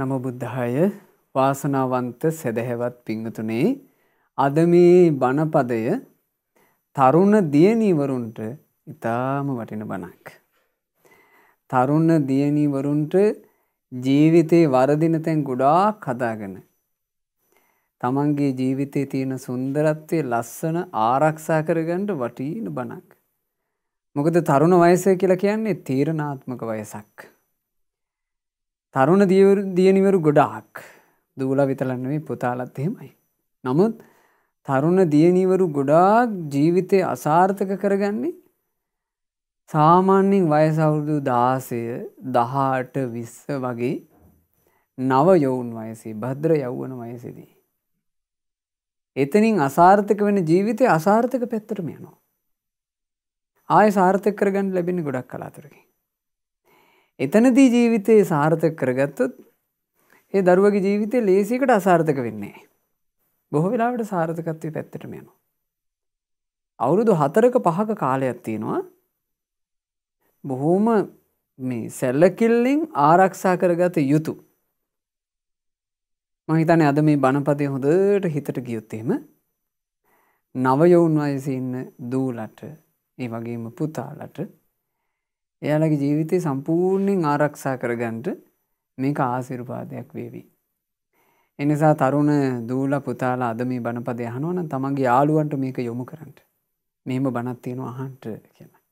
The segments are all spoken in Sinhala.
නමෝ බුද්ධාය වාසනාවන්ත සදහැවත් පිංගුතුනේ අද මේ බණපදය තරුණ දියණිවරුන්ට ඊටාම වටින බණක්. තරුණ දියණිවරුන්ට ජීවිතේ වරදින තැන් ගොඩාක් හදාගෙන තමන්ගේ ජීවිතේ තියෙන සුන්දරත්වයේ ලස්සන ආරක්ෂා කරගන්න වටින බණක්. මොකද තරුණ වයස කියලා කියන්නේ තීරණාත්මක වයසක්. තරුණ දියනිවරු ගොඩාක් දූල විතරලන්නවේ පුතාලත් එහෙමයි. නමුත් තරුණ දියනිවරු ගොඩාක් ජීවිතය අසාර්ථක කරගන්නේ සාමාන්‍යෙන් වයසවුරුදු දාසය දහාට විස්ස වගේ නව යොවුන් වයසේ භද්‍ර යව්වන වයසිදී. එතනින් අසාර්ථක වෙන ජීවිතය අසාර්ථක පැත්තරම යනවා. ආය සාර්ථක කරගන්න ලැබෙන ගොඩක් කලාතුරකින්. එතනදී ජීවිතයේ සාර්ථක කරගත්තොත් ඒ දරුවගේ ජීවිතය ලේසිකට අසාර්ථක වෙන්නේ. බොහෝ වෙලාවට සාර්ථකත්වය පැත්තටම යනු. අවුරුදු හතරක පහක කාලයක් තියෙනවා බොහෝම මේ සැල්ලකිල්ලින් ආරක්ෂා කරගත යුතු. මහිතන අද මේ බණපතය හොඳට හිතට ගියොත්තේම නවයවුන් වයසිඉන්න දූලට ඒ වගේම පුතාලට එයාලගේ ජීවිතය සම්පූර්ණයෙන් ආරක්ෂා කරගන්ට මේක ආසිරුපාදයක් වේවි. එනිසා තරුණ දූල පුතාලා අද මේ බණපදය හනුවන තමන්ගේ යාළුවන්ට මේක යොමු කරට. මෙම බණත්තියෙන අහන්ට කියලා.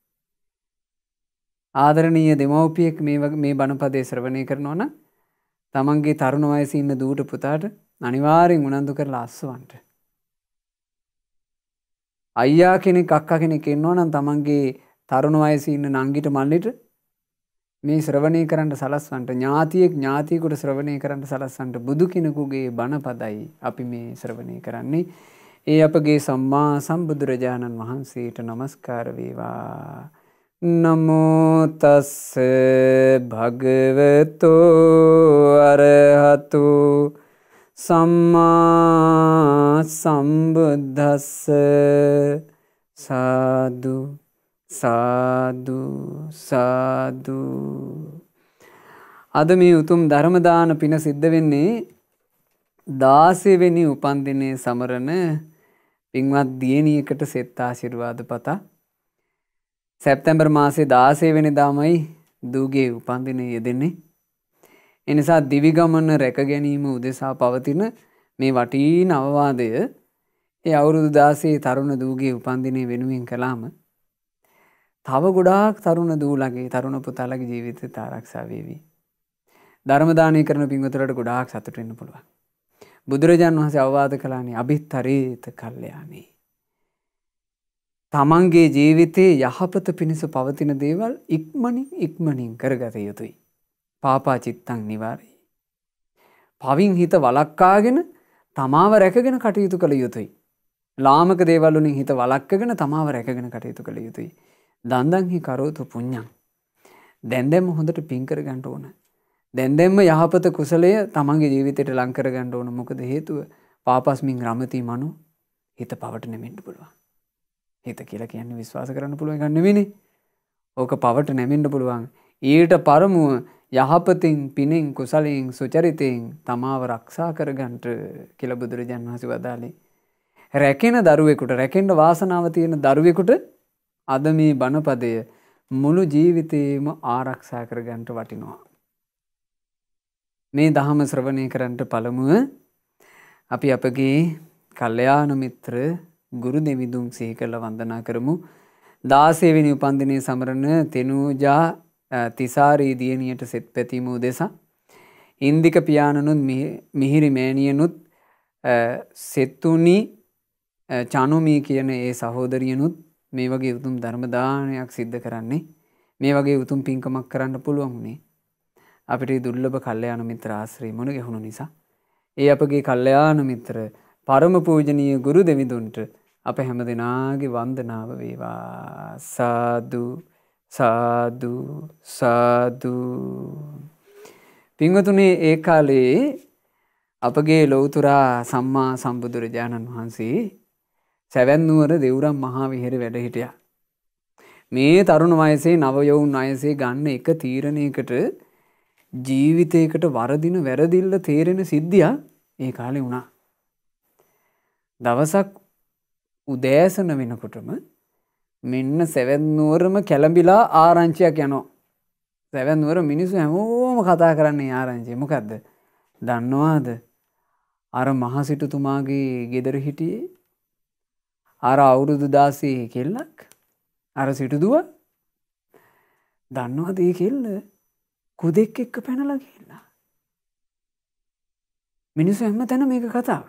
ආදරණීය දෙමවපියෙක් මේ බණපදේ ශ්‍රවණය කරනවන තමන්ගේ තරුණ වයසි ඉන්න දූට පුතාට අනිවාරෙන් උනන්දු කරලා අස්සවන්ට. අයියා කෙනෙක් අක්කා කෙනෙක් එන්නවනම් තමන්ගේ තරුණ වයසේ ඉන්න නංගිට මල්ලිට මේ ශ්‍රවණය කරන්න සලස්වන්ට ඥාතියෙක් ඥාතියෙකුට ශ්‍රවණය කරන්න සලස්වන්ට බුදු කෙනෙකුගේ බණපදයි අපි මේ ශ්‍රවණය කරන්නේ. ඒ අපගේ සම්මා සම්බුදුරජාණන් වහන්සේට নমස්කාර වේවා. නමෝ තස්ස භගවතෝ අරහතු සම්මා සම්බුද්දස්ස සාදු සාදු සාදු අද මේ උතුම් ධර්මදාන පින සිද්ධ වෙන්නේ දාසයවෙනි උපන්දිනය සමරණ පින්වත් දියණියකට සෙත් ආශිර්වාද පතා සැප්තැම්බර් මාසේ 16 වෙනිදාමයි දූගේ උපන්දිනය යෙදෙන්නේ එනිසා දිවිගමන රැක ගැනීම උදෙසා පවතින මේ වටීන අවවාදය ඒ අවුරුදු දාසේ තරුණ දූගේ උපන්දිනය වෙනුවෙන් කලාම තව ගොඩාක් තරුණ දූලගේ තරුණ පුතාලගේ ජීවිත තාරක්ෂා වේවී. ධර්මදානය කරන පින්වතුරට ගොඩාක් සතුටෙන්න්න පුළුවන්. බුදුරජාන් වහසේ අවවාද කලානේ අභිත්තරීත කල්්‍යයානේ. තමන්ගේ ජීවිතයේ යහපත පිණිස පවතින දේවල් ඉක්මනින් ඉක්මනින් කරගත යුතුයි. පාපාචිත්තං නිවාරයි. පවින් හිත වලක්කාගෙන තමාව රැකගෙන කටයුතු කළ යුතුයි. ලාමක දේවල්ලින් හිත වලක්කගෙන තමාව රැකගෙන කටයුතු කළ යුතුයි. දන්දන්හි කරවතු පුං්ඥන්. දැන්දැම හොඳට පින්කර ගන්නට ඕන. දැන්දැම්ම යහපත කුසලය තමන්ගේ ජීවිතයට ලංකර ගණඩ ඕන මොකද හේතුව පාපස්මින් ග්‍රමතිී මනු හිත පවට නැමෙන්ට පුළුවන්. හිත කියලා කියන්නේ විශ්වාස කරන්න පුළුව ගන්නවෙනි. ඕක පවට නැමෙන්ට පුළුවන්. ඊට පරමුව යහපතින් පිනෙන් කුසලින් සුචරිතයෙන් තමාව රක්ෂා කරගන්ට කියල බුදුරජන් වහසි වදාලේ. රැකෙන දරුවෙකුට රැකෙන්ට වාසනාව තියෙන දරුවෙකුට අද මේ බණපදය මුළු ජීවිතයේම ආරක්ෂා කරගන්ට වටිනවා. මේ දහම ශ්‍රවණය කරන්ට පළමුුව අපි අපගේ කල්්‍යයානමිත්‍ර ගුරු දෙවිදුම් සිහි කරල වන්දනා කරමු දාසේවිනි උපන්දිනය සමරණ තෙනූජා තිසාරී දියණියට සෙත් පැතිමූ දෙසා. ඉන්දික පියාණනුත් මිහිරි මෑණියනුත් සෙත්තුනි චනුමී කියන ඒ සහෝදරියනුත් මේ වගේ උතුම් ධර්මදානයක් සිද්ධ කරන්නේ මේ වගේ උතුම් පින්කමක් කරන්න පුළුවන් වුණේ අපිට දුර්ලභ කල්යාණ මිත්‍ර ආශ්‍රය මුණ ගැහුණු නිසා ඒ අපගේ කල්යාණ මිත්‍ර පරම පූජනීය ගුරු දෙවිඳුන්ට අප හැම දෙනාගේ වන්දනාව වේවා සාදු සාදු සාදු පිංවතුනේ ඒ කාලයේ අපගේ ලොවතුරා සම්මා සම්බුදුරජාණන් වහන්සේ සැවැන්නුවර දෙවුරම් මහා විහෙර වැඩ හිටිය. මේ තරුණ වයසේ නවයවුන් අයසේ ගන්න එක තීරණයකට ජීවිතයකට වරදින වැරදිල්ල තේරෙන සිද්ධිය ඒ කාලෙ වුණා. දවසක් උදෑසන වෙනකොටම මෙන්න සැවැන්නුවරම කැළඹිලා ආරංචියක් යනෝ. සැවැන්වර මිනිසු හැමෝම කතා කරන්නේ ආරංචි මොකක්ද දන්නවාද අර මහසිටුතුමාගේ ගෙදර හිටියේ අර අවුරුදු දාසය කෙල්ලක් අර සිටුදුව දන්නවාදේ කෙල්ල කුදෙක් එක්ක පැනලා කියලා. මිනිස්සු හැම තැන මේක කතාව.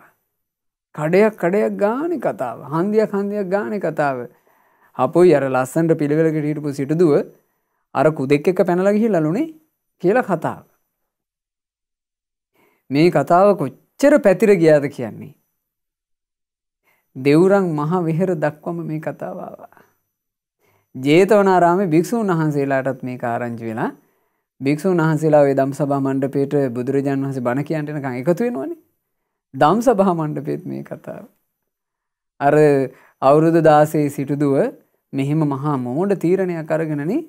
කඩයක් කඩයක් ගානෙ කතාව හන්දියක් හන්දියක් ගානෙ කතාව අපොයි අර ලස්සන්ට පිළිවෙලකට හිටපු සිටදුව අර කුදෙක් එක පැනල ගිහිල්ලලුනේ කියල කතාව. මේ කතාව කොච්චර පැතිර ගියාද කියන්නේ. දෙවුරන් මහා විහෙර දක්වම මේ කතාව ආවා. ජේතවනාරාමේ භික්ෂුන් වහන්සේලාටත් මේක ආරංචි වෙලා භික්ෂුන් වහන්සේලා ওই ධම්සභා මණ්ඩපේට බුදුරජාන් වහන්සේ බණ කියන්න එනකන් එකතු වෙනවනේ. ධම්සභා මණ්ඩපේත් මේ කතාව. අර අවුරුදු 16 සිටුදුව මෙහෙම මහා මෝඩ තීරණයක් අරගෙනනේ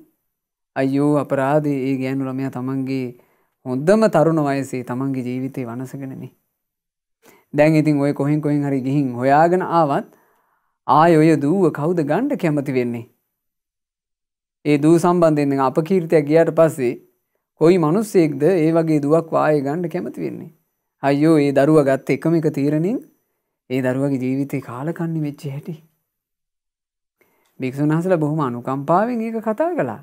අයියෝ අපරාධේ ඒ ගෑනු ළමයා තමන්ගේ හොඳම තරුණ වයසේ තමන්ගේ ජීවිතේ වනසගෙනනේ දැන් ඉතින් ඔය කොහෙන් කොහෙන් හරි ගිහින් හොයාගෙන ආවත් ආය ඔය දූව කවුද ගණ්ඩ කැමති වෙන්නේ. ඒ දූ සම්බන්ධයෙන් අප කීර්තියක් ගියට පස්සේ කොයි මනුස්සෙක්ද ඒ වගේ දුවක් වාය ගණ්ඩ කැමති වෙන්නේ. අයෝ ඒ දරුව ගත්ත එකම එක තීරණින් ඒ දරුවගේ ජීවිතය කාලකන්නේ වෙච්චි හැටි. භික්‍ෂුන් හසල බොහොම අනුකම්පාවෙන් ඒක කතා කළා.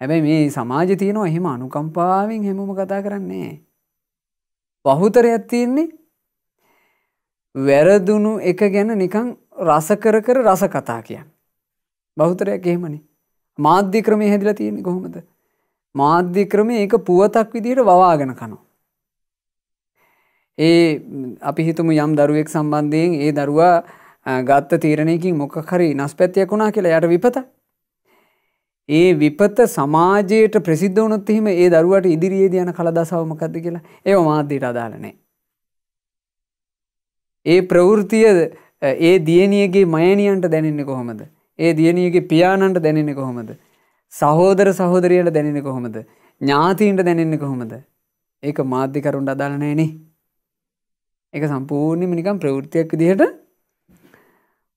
හැබැයි මේ සමාජ තියනවා එහෙම අනුකම්පාවෙන් හැමෝම කතා කරන්නේ. බහුතරයක් තියෙන්නේ වැරදුණු එක ගැන නිකං රස කර කර රස කතා කියන්න. බහුතරයක් එහෙමනි. මාධ්‍ය ක්‍රමය හැදිලා තියෙන්නේ කොහොමද. මාධ්‍ය ක්‍රමය ඒක පුවතක් විදිහට වවාගෙන කනවා. ඒ අපි හිතමු යම් දරුවෙක් සම්බන්ධයෙන් ඒ දරුවා ගත්ත තීරණයකින් මොකක් හරි නස් පැත්තියක් වුණා කියලා යට විපතයි. ඒ විපත සමාජයට ප්‍රසිද්ධ වුණොත් එහෙම ඒ දරුවට ඉදිරියේදී යන කලදසාව මොකද්ද කියලා ඒව මාධ්‍යයට අදාළ නැහැ. ඒ ප්‍රවෘත්තිය ඒ දියණියගේ මයණියන්ට දැනෙන්නේ කොහොමද? ඒ දියණියගේ පියාණන්ට දැනෙන්නේ කොහොමද? සහෝදර සහෝදරියන්ට දැනෙන්නේ කොහොමද? ඥාතීන්ට දැනෙන්නේ කොහොමද? ඒක මාධ්‍යකරුන්ට අදාළ නැහැනේ. ඒක සම්පූර්ණයෙන්ම නිකන් ප්‍රවෘත්තියක් විදිහට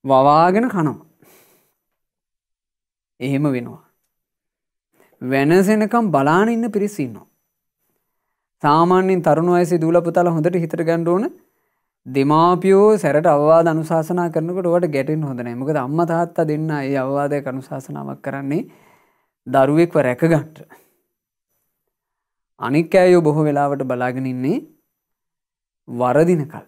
වවාගෙන කනවා. එහෙම වෙනවා. වෙනසෙනකම් බලාන ඉන්න පිරිසින්නවා. සාමාන්‍යෙන් තරුණ අයසි දූලපුතාල හොඳට හිතර ගණ්ඩෝන දෙමාපියෝ සැරට අවවාද අනුශාසනා කරනකට වට ගැටින් හොඳන මකද අම්ම තාත්තා දෙන්න ඒ අවවාදය කනුශාසනාවක් කරන්නේ දරුවෙක්ව රැකගන්ට. අනික් ඇයෝ බොහෝ වෙලාවට බලාගෙන ඉන්නේ වරදිනකල්.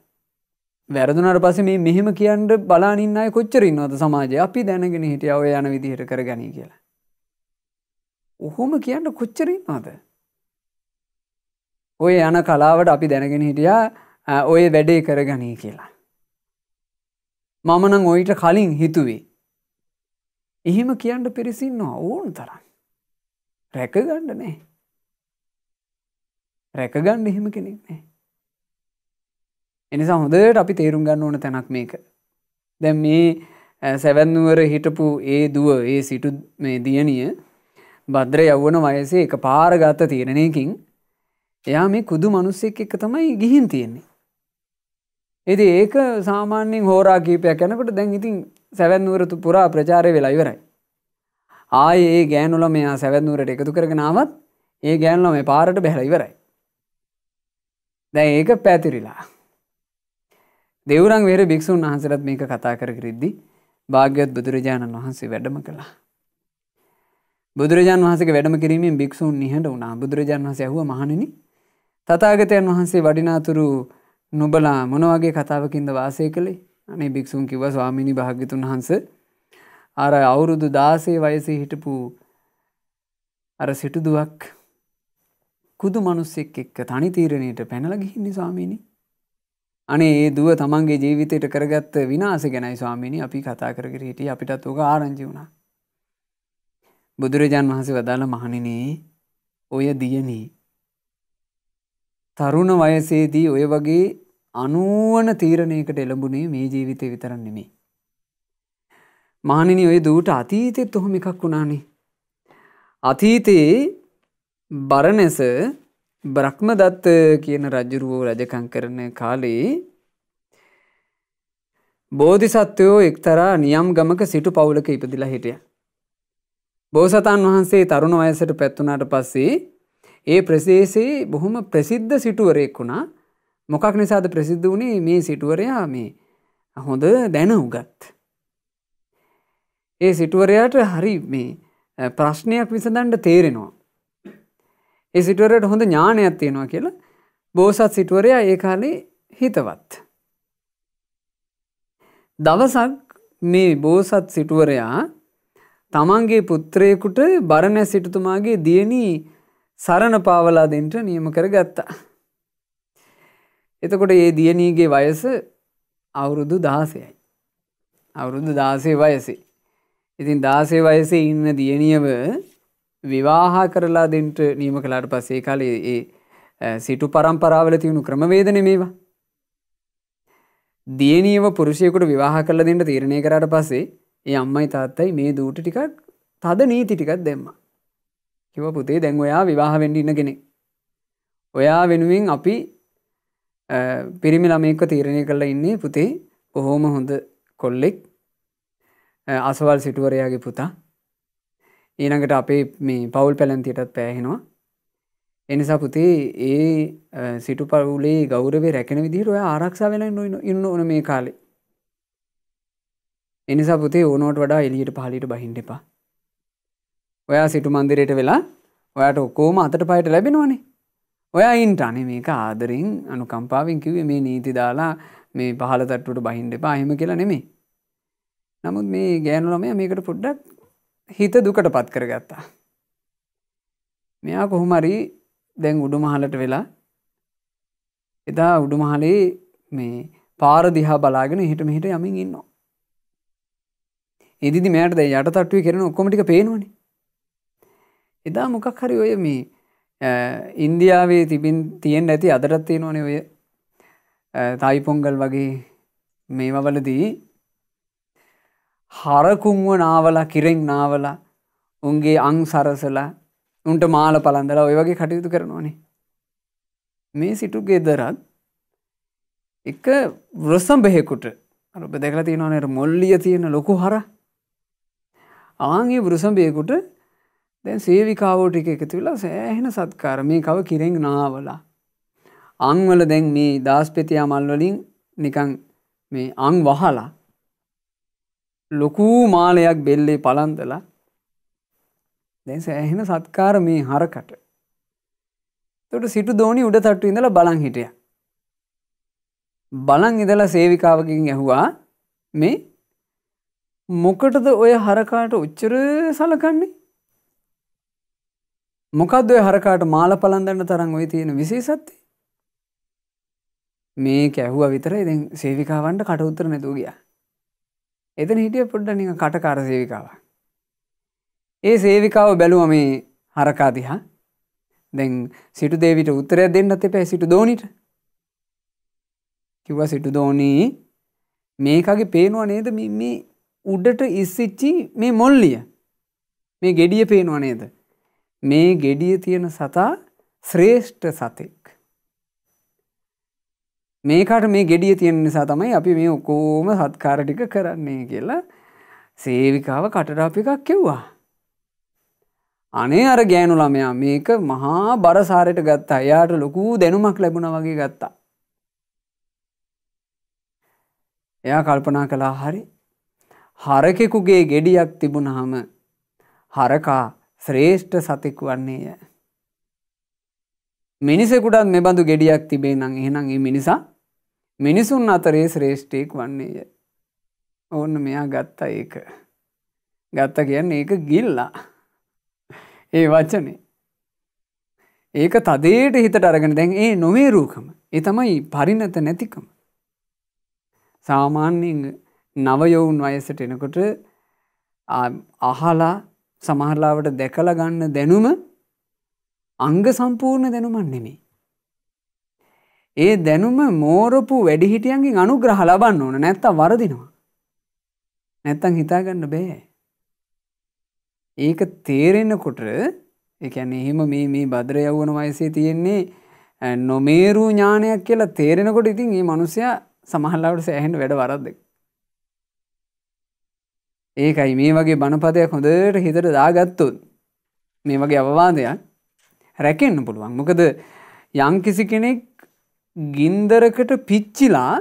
වැරදුනට පස මේ මෙහෙම කියන්ට බලානින්න කොච්චරින්නවද සමාජය අපි දැනගෙන හිටියාව යන විදිහට කර ගැනී කියලා. ඔහොම කියන්න කොච්චරීමද. ඔය යන කලාවට අපි දැනගෙන හිටියා ඔය වැඩේ කරගනී කියලා. මමනං ඔයිට කලින් හිතුවේ. එහෙම කියන්න පිරිසින්නවා ඕන තරන්. රැකගණ්ඩ නෑ. රැකගණ්ඩ එහෙම කෙනෙක් නෑ. එනිසා හොඳට අපි තේරුම් ගන්න ඕන තැනක් මේක. දැම් මේ සැවැන්නුවර හිටපු ඒ දුව ඒ සිටු මේ දියනිය භද්‍ර යව්වන වයසේ එක පාරගත්ත තීරණයකින් එයා මේ කුදු මනුස්සෙක් එක තමයි ගිහින් තියෙන්නේ. එති ඒක සාමාන්‍යෙන් හෝරා කීපයක් යැනකට දැන් ඉතින් සැවැන්නුවරතු පුරා ප්‍රචාරය වෙලා ඉවරයි. ආය ඒ ගෑනුල මෙයා සැවැත්නුවරට එකතු කරගෙනාවත් ඒ ගෑන්ලම මේ පාරට බැහැල ඉවරයි. දැ ඒක පැතිරිලා. දෙවරන් වෙර භික්‍ෂූන් වහන්සරත් මේක කතා කර කිරිද්දි භාග්‍යත් බුදුරජාණන් වහන්සේ වැඩම කළා. බුදුරජාන් වහසේ වැඩම කිරීමෙන් භික්ෂූන් නිහට වුණා බුදුරජාන් වහස ඇහුව මහණනි තතාගතයන් වහන්සේ වඩිනාතුරු නොබලා මොනවගේ කතාවකින්ද වාසය කළේ අනේ භික්ෂූන් කිව ස්වාමිණි භාග්‍යතුන් වහන්ස අර අවුරුදු දාසේ වයසේ හිටපු අර සිටුදුවක් කුදු මනුස්සෙක් එක්ක තනි තීරණයට පැනල ගිහින්නේ ස්වාමීණි අනේ ඒ දුව තමන්ගේ ජීවිතයට කරගත්ත විනාස ගැනයි ස්වාමීණි අපි කතා කරගර හිටිය අපිටත් ඕක ආරංචි වුණා බුදුරජාන් වහන්සේ වදාළ මහණනේ ඔය දියනේ. තරුණ වයසේදී ඔය වගේ අනුවන තීරණයකට එළඹුණේ මේ ජීවිතය විතරන් නෙමේ. මහණනි ඔය දූට අතීතෙත් ඔහොම එකක් වුණානේ. අතීතයේ බරණැස බ්‍රහ්මදත්ත කියන රජුරුවෝ රජකං කරන කාලේ බෝධිසත්වයෝ එක්තරා නියම් ගමක සිටු පවුලක ඉපදිලා හිටිය. බෝසතාන් වහන්සේ තරුණ වයසට පැත්වනාට පස්සේ ඒ ප්‍රසේසේ බොහොම ප්‍රසිද්ධ සිටුවරයෙක් වුණා මොකක් නිසාද ප්‍රසිද්ධ වුණේ මේ සිටුවරයා මේ හොඳ දැන උගත්. ඒ සිටුවරයාට හරි මේ ප්‍රශ්නයක් විසඳන්ට තේරෙනවා. ඒ සිටුවරයට හොඳ ඥානයක් තියෙනවා කියලා බෝසත් සිටුවරයා ඒ කාලේ හිතවත්. දවසක් මේ බෝසත් සිටුවරයා තමන්ගේ පුත්‍රයෙකුට බරණැ සිටුතුමාගේ දියණී සරණ පාවලා දෙන්ට නියම කරගත්තා. එතකොට ඒ දියණීගේ වයස අවුරුදු දාසයයි. අවුරුදු දාසේ වයසේ. ඉතින් දාසේ වයසේ ඉන්න දියණියව විවාහා කරලා දෙන්ට නියම කලාට පස්සේ කාලේ ඒ සිටු පරම්පරාවල තියුණු ක්‍රමවේද නෙමේවා. දියණියව පුරුෂයෙකුට විවාහ කරලා දෙන්න තීරණය කරාට පස්සේ ඒ අම්මයි තාත්තයි මේ දූට ටිකක් තද නීති ටිකත් දෙම්ම. කිව පුතේ දැන් ඔයා විවාහ වෙන්ඩින්න කෙනෙ. ඔයා වෙනුවෙන් අපි පිරිමි ළමයෙක්ව තීරණය කරලා ඉන්නේ පුතේ බොහෝම හොඳ කොල්ලෙක් අසවල් සිටුවරයාගේ පුතා ඊනඟට අපේ මේ පවුල් පැලන්තියටත් පෑහෙනවා එනිසා පුතේ ඒ සිටු පවුලේ ගෞරවේ රැකෙන විදිහට ඔය ආරක්ෂා වෙන ඉන්න ඕන මේ කාලේ එනිසා පුතේ ඕනෝට වඩා එලියට පහලිට බහින්ට එපා ඔයා සිටු මන්දිරයට වෙලා ඔයාට ඔක්කෝම අතට පයට ලැබෙනවානේ ඔයා ඉන්ට අනේ මේක ආදරින් අනුකම්පාවෙන් කිවේ මේ නීති දාලා මේ පහල තට්ටුට බහින්ඩ එපා හෙම කියලා නෙමේ. නමුත් මේ ගෑනුලමය මේකට පුඩ්ඩක් හිත දුකට පත් කරගත්තා. මෙයා කොහොමරි දැන් උඩු මහලට වෙලා එදා උඩු මහලේ මේ පාරදිහා බලාගෙන හිට මෙහිට යමින් ඉන්නවා. ඉදිදි මෑට දැ යට තට්ටුව කරන ඔක්කොමටි පේනවන එදා මොකක් හරි ඔය මේ ඉන්දියාවේ තිබින් තියෙන් ඇති අදරත් තියෙනවනේ ඔය තයිපොංගල් වගේ මේමවලදී හරකුංව නාවලා කිරෙෙන් නාවලා උන්ගේ අං සරසලා උන්ට මාල පලන්දලා ඔය වගේ කටයුතු කරනවානේ මේ සිටුගේ දරත් එක වෘසම් බෙහෙකුට අරබ දෙකලා තියෙනවනයට මොල්ලිය තියෙන ලොකු හරා ආන්ගේ වෘසභයකුට දැන් සේවිකාවෝ ටික එකතු වෙලා සෑහෙන සත්කාර මේ කව කිරෙන් නාවලා. අංවල දැන් මේ දාස්පෙතියා මල්වලින් නිකං මේ අං වහලා ලොකූ මාලයක් බෙල්ලේ පලන්දලා දැන් සෑහෙන සත්කාර මේ හරකට. තොට සිටු දෝනි උඩ තට්ටු ඉඳලා බලං හිටිය. බලං ඉඳලා සේවිකාවකින් ඇහුවා මේ මොකටද ඔය හරකාට උච්චර සලකන්නේ මොකක්ද ඔය හරකාට මාල පලන්දන්න තරන් ඔය තියෙන විශේසත්ති මේ කැහුව විතර ඉති සේවිකාවන්ට කට උත්තර නැතුූ ගිය එතන හිටිය පොඩ්ඩ නික කටකාර සේවිකාව ඒ සේවිකාව බැලුව මේ හරකාදිහා දැන් සිටු දේවිට උත්තරය දෙන්නත් එපැ සිටු දෝනිට කිව්ව සිටු දෝනී මේකගේ පේනවා නේද මේ උඩට ඉස්සිච්චි මේ මොල්ලිය මේ ගෙඩිය පේනවා නේද මේ ගෙඩිය තියෙන සතා ශ්‍රේෂ්ඨ සතෙක් මේකට මේ ගෙඩිය තියෙන නිසා තමයි අපි මේ ඔකෝම සත්කාර ටික කරන්නේ කියලා සේවිකාව කටඩාපිකක් කිව්වා අනේ අර ගෑනු ළමයා මේක මහා බරසාරයට ගත්තා එයාට ලොකු දැනුමක් ලැබුණ වගේ ගත්තා. එයා කල්පනා කළා හරි හරකෙකුගේ ගෙඩියක් තිබුණහම හරකා ශ්‍රේෂ්ඨ සතෙක් වන්නේය. මිනිසෙකුටත් මෙබඳු ගෙඩියක් තිබේ නං එහෙනම් ඒ මිනිසා මිනිසුන් අතරේ ශ්‍රේෂ්ඨයෙක් වන්නේය. ඕන්න මෙයා ගත්ත ඒක. ගත්ත කියන්න ඒක ගිල්ලා. ඒ වචනේ. ඒක තදේට හිතට අරගෙන දැන් ඒ නොවේරූකම. එතමයි පරිනත නැතිකම. සාමාන්‍යයෙන් නවයොවුන් වයසට එනකොට අහලා සමහරලාවට දැකල ගන්න දැනුම අංග සම්පූර්ණ දැනුමන් නෙමේ. ඒ දැනුම මෝරපු වැඩිහිටියන්ගේ අනුග්‍රහ ලබන්න ඕන නැත්තම් වරදිනවා. නැත්තං හිතාගන්න බෑ. ඒක තේරෙන්නකොට එකැන එහෙම මේ මේ බදර යව්වන වයසේ තියෙන්නේ නොමේරූ ඥානයක් කියලා තේරෙනකොට ඉතින් ඒ මනුසය සමහල්ලාවට සෑහෙන් වැඩ වරද්දෙක්. ඒකයි මේ වගේ බණපදයක් හොඳට හිතට දාගත්තුත් මේ වගේ අවවාදයක් රැකෙන්න්න පුළුවන් මොකද යංකිසි කෙනෙක් ගින්දරකට පිච්චිලා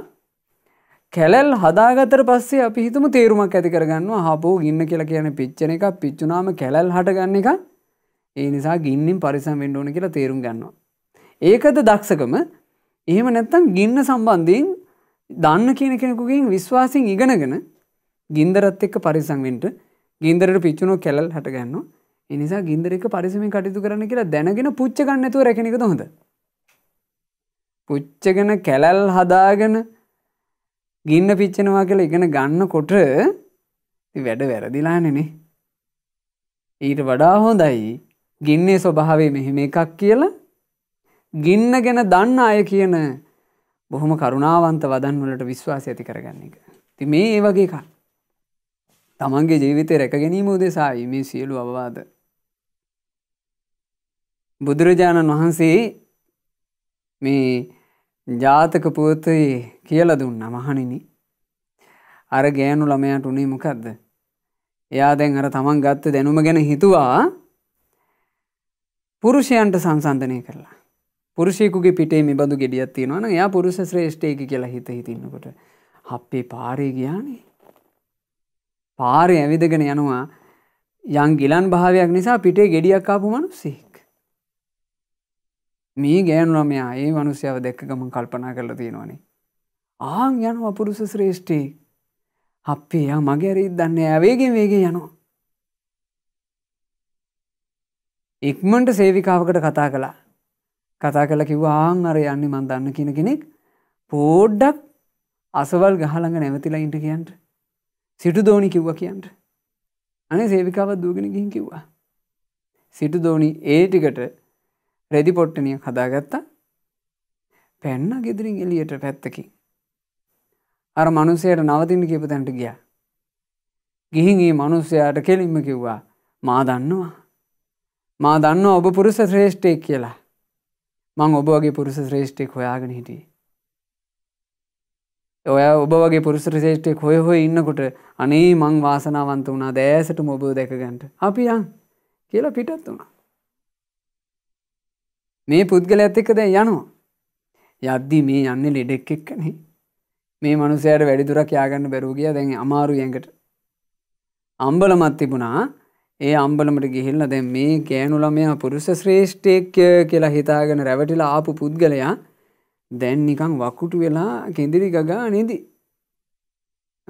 කැලැල් හදාගතර පස්සේ අපි හිතම තේරුමක් ඇති කරගන්නවා හපෝ ගින්න කියලා කියන පිච්චන එක පිච්චුනාම කැලැල් හටගන්න එක ඒ නිසා ගින්නින් පරිසම් වෙන්ඩෝන කියලා තේරුම් ගන්නවා. ඒකද දක්ෂකම එහෙම නැත්තම් ගින්න සම්බන්ධයෙන් දන්න කියන කෙනෙකුකින් විශ්වාසින් ඉගෙනගෙන ගින්දරත් එක්ක පරිසංවෙන්ට ගින්දරට පිච්චුණෝ කැල් හටගන්න එනිසා ගින්දරෙක් පරිසමෙන් කටයුතු කරන කියලා දැනගෙන පුච්චගන්නතුව රැකෙනක හොඳ පුච්චගෙන කැලැල් හදාගෙන ගින්න පිච්චෙනවා කියලා ඉගෙන ගන්න කොට වැඩ වැරදිලානනේ ඊට වඩා හොඳයි ගින්නේ ස්වභාවේ මෙහෙම එකක් කියලා ගින්න ගැන දන්න අය කියන බොහොම කරුණාවන්ත වදන් වලට විශ්වාස ඇති කරගන්න එක. ති මේ ඒ වගේ එකක්. තමන්ගේ ජීවිතය රැක ගැනීම උදෙසායි මේ සියලු අවවාද. බුදුරජාණන් වහන්සේ මේ ජාතක පුවතයේ කියල දුන්න මහනිනි අර ගෑනු ළමයට උනේ මොකක්ද. එයා දැන් අර තමන් ගත්ත දැනුම ගැන හිතුවා පුරුෂයන්ට සංසන්ධනය කරලා පුරුෂයකුගේ පිටේ මේ බඳු ගෙඩියත් තියෙනවන එයා පුරුෂ ශ්‍රේෂ්ඨයකි කියලා හිත හිතන්නකොට අපේ පාරේ ගියානේ පාරය ඇවිදගෙන යනවා යං ගිලන් භාවයක් නිසා පිටේ ගෙඩියක් ආපු මනුස්සෙක්. මේ ගෑනු ළමයා ඒ මනුස්සයව දැක්ක ගමන් කල්පනා කරලා තියෙනවනේ. ආන් යනවා පුරුෂ ශ්‍රේෂ්ඨී. අප්පේ යා මගේ හරි දන්නේ යා වේගෙන් වේගෙන් යනවා. ඉක්මනට සේවිකාවකට කතා කළා. කතා කළා කිව්වා ආන් අර යන්නේ මන් දන්න කියන කෙනෙක් පොඩ්ඩක් අසවල් ගහළඟ නැවතිලා ඉන්න කියන්ට. සිටු දෝනි කිව්ව කියන්ට අනේ සේවිකාවත් දූගෙන ගිහින් කිව්වා සිටු දෝනි ඒ ටිකට රෙදි පොට්ටනිය හදාගත්තා පැන්න ගෙදරින් එලියට පැත්තකින් අර මනුස්සයට නවතින්න කියප තැන්ට ගියා ගිහින් ඒ මනුස්සයාට කෙලින්ම කිව්වා මා දන්නවා මා දන්න ඔබ පුරුස ශ්‍රේෂ්ඨයෙක් කියලා මං ඔබ වගේ පුරුස ශ්‍රේෂ්ඨයෙක් හොයාගෙන හිටියේ ඔය ඔබ වගේ පුරුස රිසේෂ්ටෙක් හොය හොය ඉන්නකොට අනේ මං වාසනාවන්ත වුණා දෑසට මොබ දැකගන්ට අපි යන් කියලා පිටත් වුණා. මේ පුද්ගල ඇත් එක්ක දැ යනවා. යද්දි මේ යන්න ලෙඩෙක් එක්කනේ මේ මනුසයට වැඩිදුරක් යාගන්න බැරූගිය දැන් අමාරු යඟට. අම්බලමත් තිබුණා ඒ අම්බලමට ගිහිල්ල දැන් මේ ගෑනුලමයා පුරුෂ ශ්‍රේෂ්ඨයෙක් කියලා හිතාගෙන රැවටිලා ආපු පුද්ගලයා දැන් නිකං වකුටු වෙලා කෙදිරි ගගා නෙදි.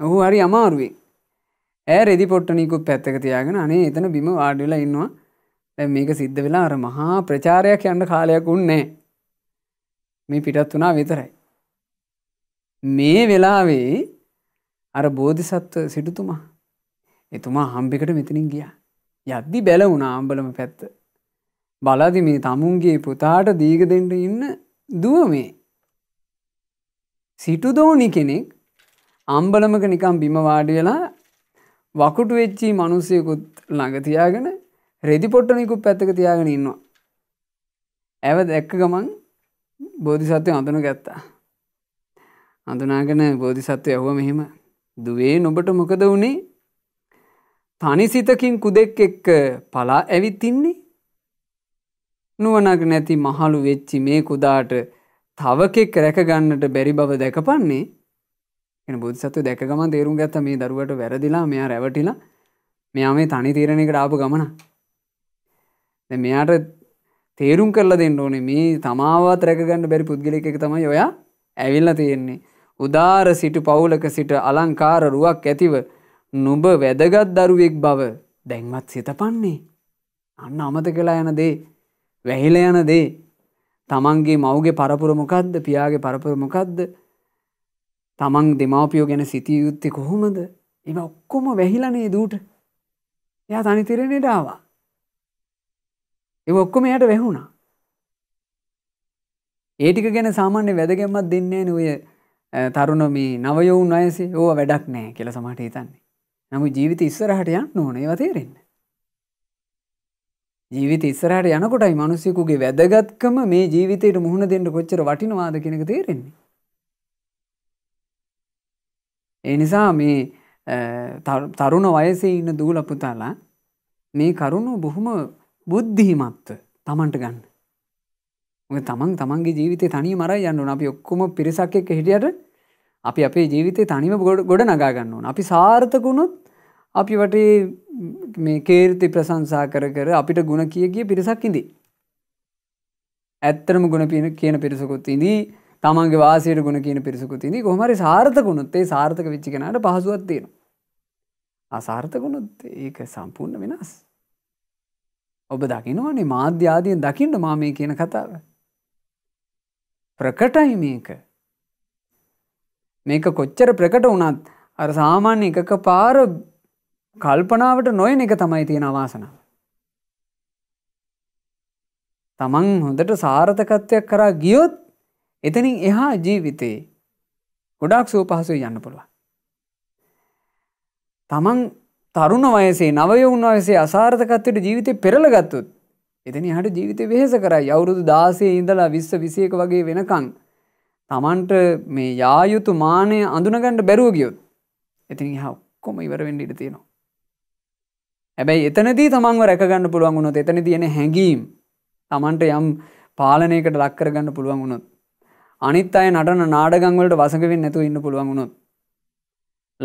ඔහු හරි අමාරුවේ. ඇ රෙදි පොට්ටනිකුත් පැත්තක තියාගෙන අනේ එතන බිම වාඩිලා ඉන්නවා දැ මේක සිද්ධ වෙලා අර මහා ප්‍රචාරයක් යන්න කාලයක් උන්නේ. මේ පිටත් වනා විතරයි. මේ වෙලාවේ අර බෝධිසත්ව සිටුතුමා එතුමා හම්බිකට මෙතනින් ගිය. යද්දි බැලවුනා අම්බලම පැත්ත. බලදි මේ තමුන්ගේ පුතාට දීගදෙන්ට ඉන්න දුව මේ සිටුදෝනි කෙනෙක් අම්බලමක නිකම් බිමවාඩි වෙලා වකුටු වෙච්චි මනුස්සයකුත් ළඟ තියාගෙන රෙදි පොට්ටනිකුත් පැත්තක තියාගෙන ඉන්නවා. ඇව දැක්ක ගමන් බෝධිසත්වය අඳුන ගත්තා. අඳුනාගෙන බෝධිසත්ව ඇහුව මෙහෙම දුවේ නොබට මොකද වුණේ තනි සිතකින් කුදෙක් එක්ක පලා ඇවිත් ඉන්නේ නුවනක් නැති මහලු වෙච්චි මේ කුදාට තවකෙක් රැකගන්නට බැරි බව දැකපන්නේ එන බුදුසත්ව දැකගම තේරුම් ගත්ත මේ දරුවට වැරදිලා මෙයා රැවටිලා මෙයා මේ තනි තීරණයකට ආපු ගමන මෙයාට තේරුම් කරලා දෙන්න ඕනේ මේ තමාවත් රැකගන්න බැරි පුද්ගලෙක් එක තමයි ඔයා ඇවිල්ලා තියෙන්නේ උදාර සිටු පවුලක සිට අලංකාර රුවක් ඇතිව නුඹ වැදගත් දරුවෙක් බව දැන්වත් සිතපන්නේ අන්න අමත කලා යන දේ වැහිල යන දේ තමන්ගේ මවගේ පරපුර මොකක්ද පියාගේ පරපුර මොකක්ද තමන් දෙමාපියෝ ගැන සිතිය යුත්තේ කොහොමද එම ඔක්කොම වැහිලනේ දූට එයා තනිතිරෙනට ආවා එ ඔක්කොම එයට වැැහුණා ඒටික ගැන සාමාන්‍ය වැදගැම්මත් දෙන්නේ නොය තරුණ මේ නවයවුන් අයසේ ඕ වැඩක් නෑ කියල සමට හිතන්නේ නමු ජීවිත ඉස්සරහට යන්න ඕනේ වතේරෙන්න ජීවිත ඉස්සරහට යනකොටයි මිනිස්සුකුගේ වැදගත්කම මේ ජීවිතයට මුහුණ දෙන්න කොච්චර වටිනවාද කියන එක තේරෙන්නේ. ඒ නිසා මේ තරුණ වයසේ ඉන්න දූල පුතාලා මේ කරුණු බොහොම බුද්ධිමත්ව තමන්ට ගන්න. තමන් තමන්ගේ ජීවිතය තනි මරයි යන්නු අපි ඔක්කොම පිරිසක් එක්ක හිටියට අපි අපේ ජීවිතය තනිම ගොඩ නගා ගන්නවා. අපි සාර්ථකුණුත් අපි වටේ මේ කේර්ති ප්‍රසංසා කර කර අපිට ගුණ කිය කිය පිරිසක් ඉදී. ඇත්තරම ගුණ පින කියන පිරිසකුත් ඉදී තමන්ගේ වාසයට ගුණ කියන පිරිසකුත් ඉදී කොහමරි සාර්ථකුණුත්තේ සාර්ථක වෙච්චි කෙනට පහසුවත් තියෙන. අසාර්ථකුණුත් ඒක සම්පූර්ණ වෙනස්. ඔබ දකිනවනේ මාධ්‍යාදයෙන් දකින්න මා මේ කියන කතාව. ප්‍රකටයි මේක. මේක කොච්චර ප්‍රකට වුණත් අර සාමාන්‍ය එකක පාර කල්පනාවට නොයන එක තමයි තියෙන අවාසනාව. තමන් හොඳට සාර්ථකත්වයක් කරා ගියොත් එතනින් එහා ජීවිතයේ ගොඩක් සූපහසු යන්න පුළුවන්. තමන් තරුණ වයසේ නවයවුන් වයසේ අසාර්ථකත්වයට ජීවිතය පෙරලගත්තුත් එතනි හට ජීවිතය වෙහෙස කරයි අවුරුදු දාසේ ඉඳලා විශ්ස විසයක වගේ වෙනකං තමන්ට මේ යායුතු මානය අඳුනගණඩ බැරුව ගියොත් එතින් හා කොම ඉවරවෙන්ඩ ඉට තියෙනවා. හැබැයි එතනදී තමන්ව රැකගන්න පුළුවන් වුණොත් එතන තියෙන හැඟීම් තමන්ට යම් පාලනයකට ලක්කරගන්න පුළුවන් වුණොත් අනිත් අය නටන නාඩගංවලට වසඟවෙන් නැතු ඉන්න පුළුවන් වුණොත්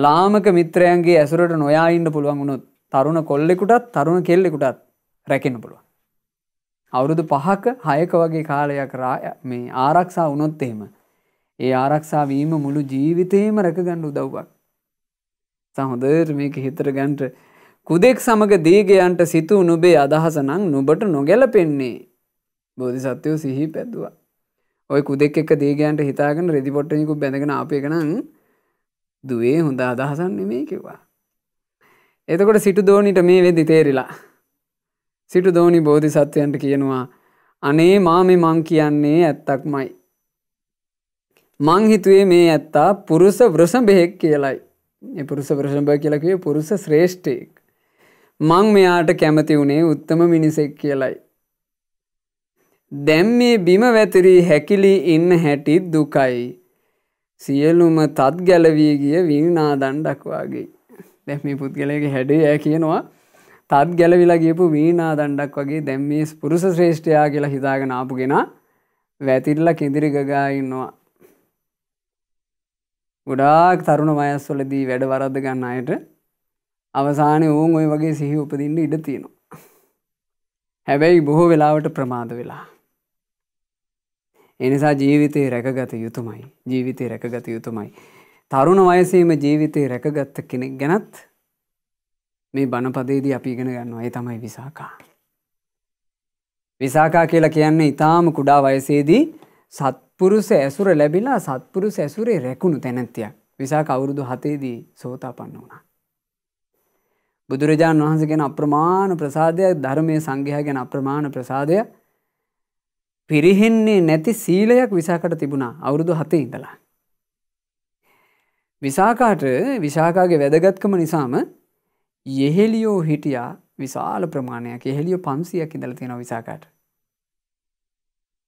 ලාමක මිත්‍රයන්ගේ ඇසුරට නොයා ඉන්න පුළුවන් වුණොත් තරුණ කොල්ලෙකුටත් තරුණ කෙල්ලෙකුටත් රැකෙන පුළුවන් අවුරුදු පහක හයක වගේ කාලයක් මේ ආරක්ෂා වුණොත් එහෙම ඒ ආරක්ෂා වීම මුළු ජීවිතේම රැකගන්න උදව්වක් සහොදර මේක හිතර ගන්ට කුදෙක් සමග දීගයන්ට සිතු නුබේ අදහසනං නුබට නොගැලපෙන්නේ. බෝධි සත්‍යයෝ සිහි පැදවා. ඔය කුදෙක් එක දීගයන්ට හිතාගෙන රෙදිපොට්ටනිකු බැඳගෙන අපේකනං දුවේ හොඳ අදහසන් නෙමේ කිවා. එතකොට සිටු දෝනිට මේ වෙදි තේරිලා. සිටු දෝනි බෝධි සත්වයන්ට කියනවා අනේ මා මේ මං කියන්නේ ඇත්තක්මයි. මං හිතුවේ මේ ඇත්තා පුරුස වෘෂභයෙක් කියලයි. පුරුස වෘෂභ කියලකේ පුරුස ශ්‍රේෂ්ඨයෙක්. මං මෙයාට කැමති වුණේ උත්තම මිනිසෙක් කියලයි. දැම් මේ බිම වැතිරී හැකිලි ඉන්න හැටි දුකයි. සියලුම තත් ගැලවී ගිය වීනාදන් ඩක්වාගේ. දැම් මේ පුද්ගලයගේ හැඩේ ඇ කියනවා තත් ගැලවිලා ගියපු වීනා දණ්ඩක් වගේ දැම් මේ පුරුස ශ්‍රේෂ්ඨයා කියලා හිතාගෙන ආපුගෙන වැතිල්ල කෙදිරි ගගා ඉන්නවා. ගොඩාක් තරුණ වයස්වලදී වැඩ වරද්ද ගන්න අයට අවසානය ඔවුන් ඔය වගේ සිහි උපදින්න ඉඩ තියෙනවා. හැබැයි බොහෝ වෙලාවට ප්‍රමාද වෙලා. එනිසා ජීවිතය රැකගත යුතුමයි ජීවිතය රැකගත යුතුමයි. තරුණ වයසීම ජීවිතය රැකගත්ත කෙනෙක් ගැනත් මේ බණපදේදී අපි ඉගෙන ගන්නවා ඒ තමයි විසාකා. විසාකා කියලා කියන්නේ ඉතාම කුඩා වයසේදී සත්පුරුස ඇසුර ලැබිලා සත්පුරුස ඇසුරේ රැකුණු තැනැත්තියක් විසා කවුරුදු හතේදී සෝතා පන්න වුණා. බුදුරජාණන් වහන්සේ ගැන අප්‍රමාණ ප්‍රසාදයක් ධර්මය සංඝයා ගැන අප්‍රමාණ ප්‍රසාදය පිරිහෙන්නේ නැති සීලයක් විසාකට තිබුණා අවුරුදු හතේ ඉඳලා. විසාකාට විශාකාගේ වැදගත්කම නිසාම යෙහෙලියෝ හිටියා විශාල ප්‍රමාණයක් එහෙලියෝ පන්සියක් ඉඳල තියෙන විසාකාට.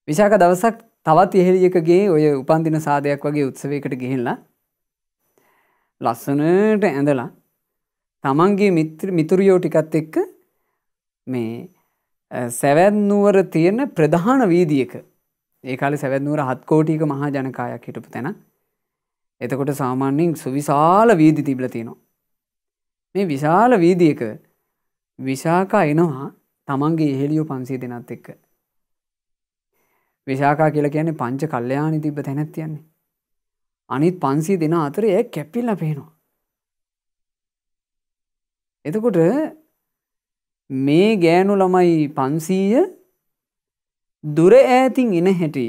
විශාක දවසක් තවත් එහෙලියකගේ ඔය උපන්දින සාධයක් වගේ උත්සවයකට ගෙහිල්ලා ලස්සනට ඇඳලා තමන්ගේ මිතුරියෝ ටිකත් එක්ක මේ සැවැත්නුවර තියෙන ප්‍රධාන වීදියක ඒකාල සැවැත්නුවර හත්කෝටික මහා ජනකායක් හිටපු තැන එතකොට සාමාන්‍යයෙන් සුවිශාල වීදි තිබල තියෙනවා. මේ විශාල වීදියක විශාකා එනවා තමන්ගේ එහෙලියෝ පන්සේ දෙනත් එක්ක. විශාකා කියල කියන්නේ පංච කල්්‍යයානි තිබ තැනැත්තියන්නේ. අනිත් පන්සේ දෙෙන අතර ඒ කැපිල්ල පේනවා. එතකොට මේ ගෑනු ළමයි පන්සීය දුර ඈතින් එන හැටි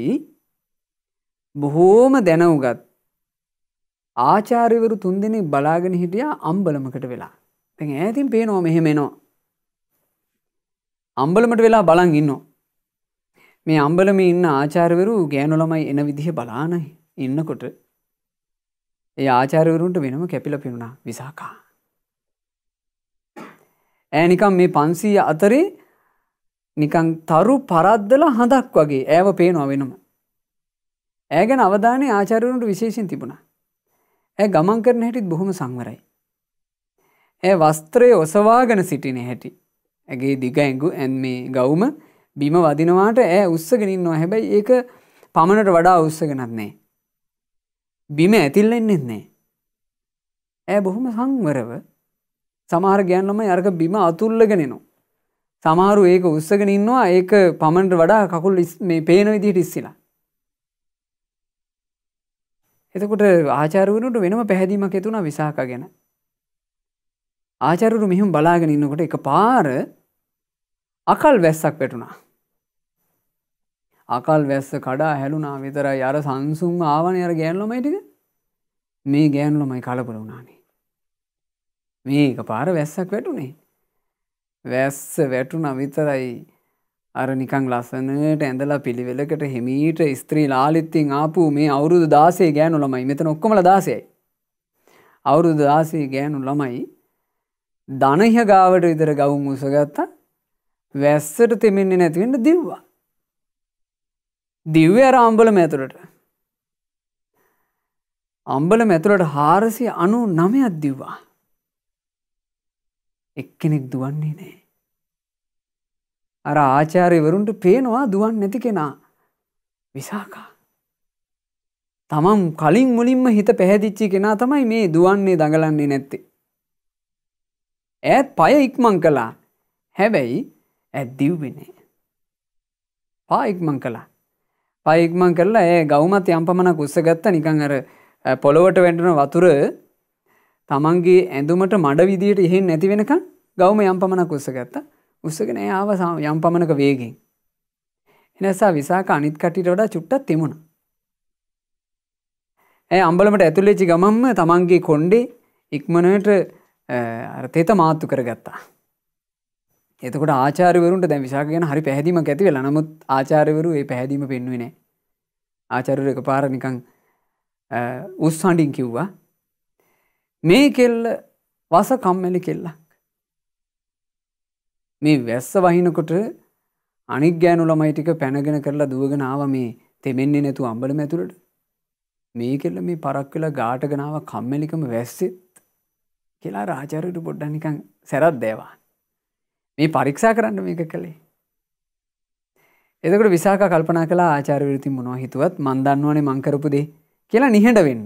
බොහෝම දැනවගත් ආචාර්යවරු තුන් දෙනෙක් බලාගෙන හිටියා අම්බලමකට වෙලා තැන් ඈතින් පේනවා මෙහෙමෙනවා අම්බලමට වෙලා බලන් ඉන්න මේ අම්බලම ඉන්න ආචාර්යවරු ගෑනු ළමයි එන විදිහ බලාන ඉන්නකොට ඒ ආචාර්යවරුන්ට වෙනම කැපිල පෙනුණා විසාකා ඈනිකම් මේ පන්සීය අතරේ නිකං තරු පරද්දල හඳක් වගේ ඇව පේනවා වෙනම. ඇගැන අවධානය ආචරණට විශේෂෙන් තිබුණා. ඇ ගමන් කරන හැටිත් බොහොම සංවරයි. ඇ වස්ත්‍රය ඔසවාගෙන සිටින හැටි. ඇගේ දිග ඇඟු ඇන් මේ ගෞම බිම වදිනවාට ඇ උත්සගෙනින්නවා හැබැයි ඒක පමණට වඩා උත්සගෙනත් නෑ. බිම ඇතිල්ලෙන්න්නෙත් නෑ. ඇ බොහොම සංවරව සමහර ගෑන්ලම අරක බිම අතුල්ලගෙනනවා. සමහරු ඒක උත්සගෙන ඉන්නවා ඒක පමණට වඩා කකුල් මේ පේන විදිහට ඉස්සිලා. එතකොට ආචාරවරුට වෙනම පැහැදීමක් ඇතුුණා විසාක ගැන. ආචාරවරු මෙහම බලාගෙන ඉන්නකොට එක පාර අකල් වැස්සක් වැටුණා. අකල් වැස්ස කඩා හැලුනා විතරයි අර සංසුන් ආවන අර ගෑන්ලොමයිටික මේ ගෑන්ලොමයි කලපල වුණානේ. මේක පාර වැස්සක් වැටුනේ. වැස්ස වැටුන අවිතරයි අර නිකං ලස්සනට ඇඳලා පිළිවෙලකට හෙමීට ස්ත්‍රී ලාලිත්තින් ආපු මේ අවුරුදු දාසේ ගෑනු ළමයි මෙතන ඔක්කොමල දාසයයි. අවුරුදු දාසේ ගෑනු ළමයි ධනහ ගාවට විතර ගවුම් උසගත්තා වැස්සට තෙමෙන්නේ නැතිවෙන්න දිව්වා. දිව්‍ය අර අම්බල මැතුරට. අම්බල මැතුරට හාරසි අනු නමයක් දිව්වා. එක්කෙනෙක් දුවන්නේ නෑ. අර ආචාරයවරුන්ට පේනවා දුවන් නැති කෙනා විසාකා. තමම් කලින් මුලින්ම හිත පැහැදිච්චි කෙනා තමයි මේ දුවන්නේ දඟලන්නේ නැත්තේ. ඇත් පය ඉක්මං කලා හැබැයි ඇත් දිව්වෙනේ. පා ඉක්මං කලා පයික්මං කරලා ඒ ගෞමත් යම්පමණක් උස්සගත්ත නිකං අර පොළොවට වැඩන වතුර තමන්ගේ ඇඳුමට මඩ විදියට එහෙන් නැති වෙනකන් ගෞම යම් පමණක් උස්සගත්ත උස්සගෙන ආව යම් පමණක වේගෙන්. එනසා විසාක අනිත් කටිට වඩා චුට්ටත් තිමුණ. ඇ අම්බලමට ඇතුළේචි ගමම්ම තමන්ගේ කොන්්ඩේ ඉක්මනට තේත මාත්තු කරගත්තා. එතකොට ආචාරවරුන්ට දැ විශා ගැන හරි පැහැදිීම ඇතිව නමුත් ආචාරවරු ඒ පැහැදිීම පෙන්වෙන ආචරවර එක පාර නිකං උස් හඩින් කිව්වා මේ කෙල්ල වස කම්මැලි කෙල්ලක්. මේ වැස්ස වහිනකොට අනික් ගෑනු ළමයි ටික පැනගෙන කරලා දුවගෙන ආව මේ තෙමෙන්නේ නැතු අම්බල මැතුරට මේ කෙල්ල මේ පරක් වෙලා ගාටගෙන ආව කම්මැලිකම වැස්සෙත් කියලා රාජාරයට පොඩ්ඩක් නිකන් සැරත් දෑවා. මේ පරීක්ෂා කරන්න මේක කළේ. එතකොට විසාකා කල්පනා කළා ආචාර්ය විරිතින් මොනවා හිතුවත් මන් දන්නවනේ මං කරපු දේ කියලා නිහඬ වෙන්න.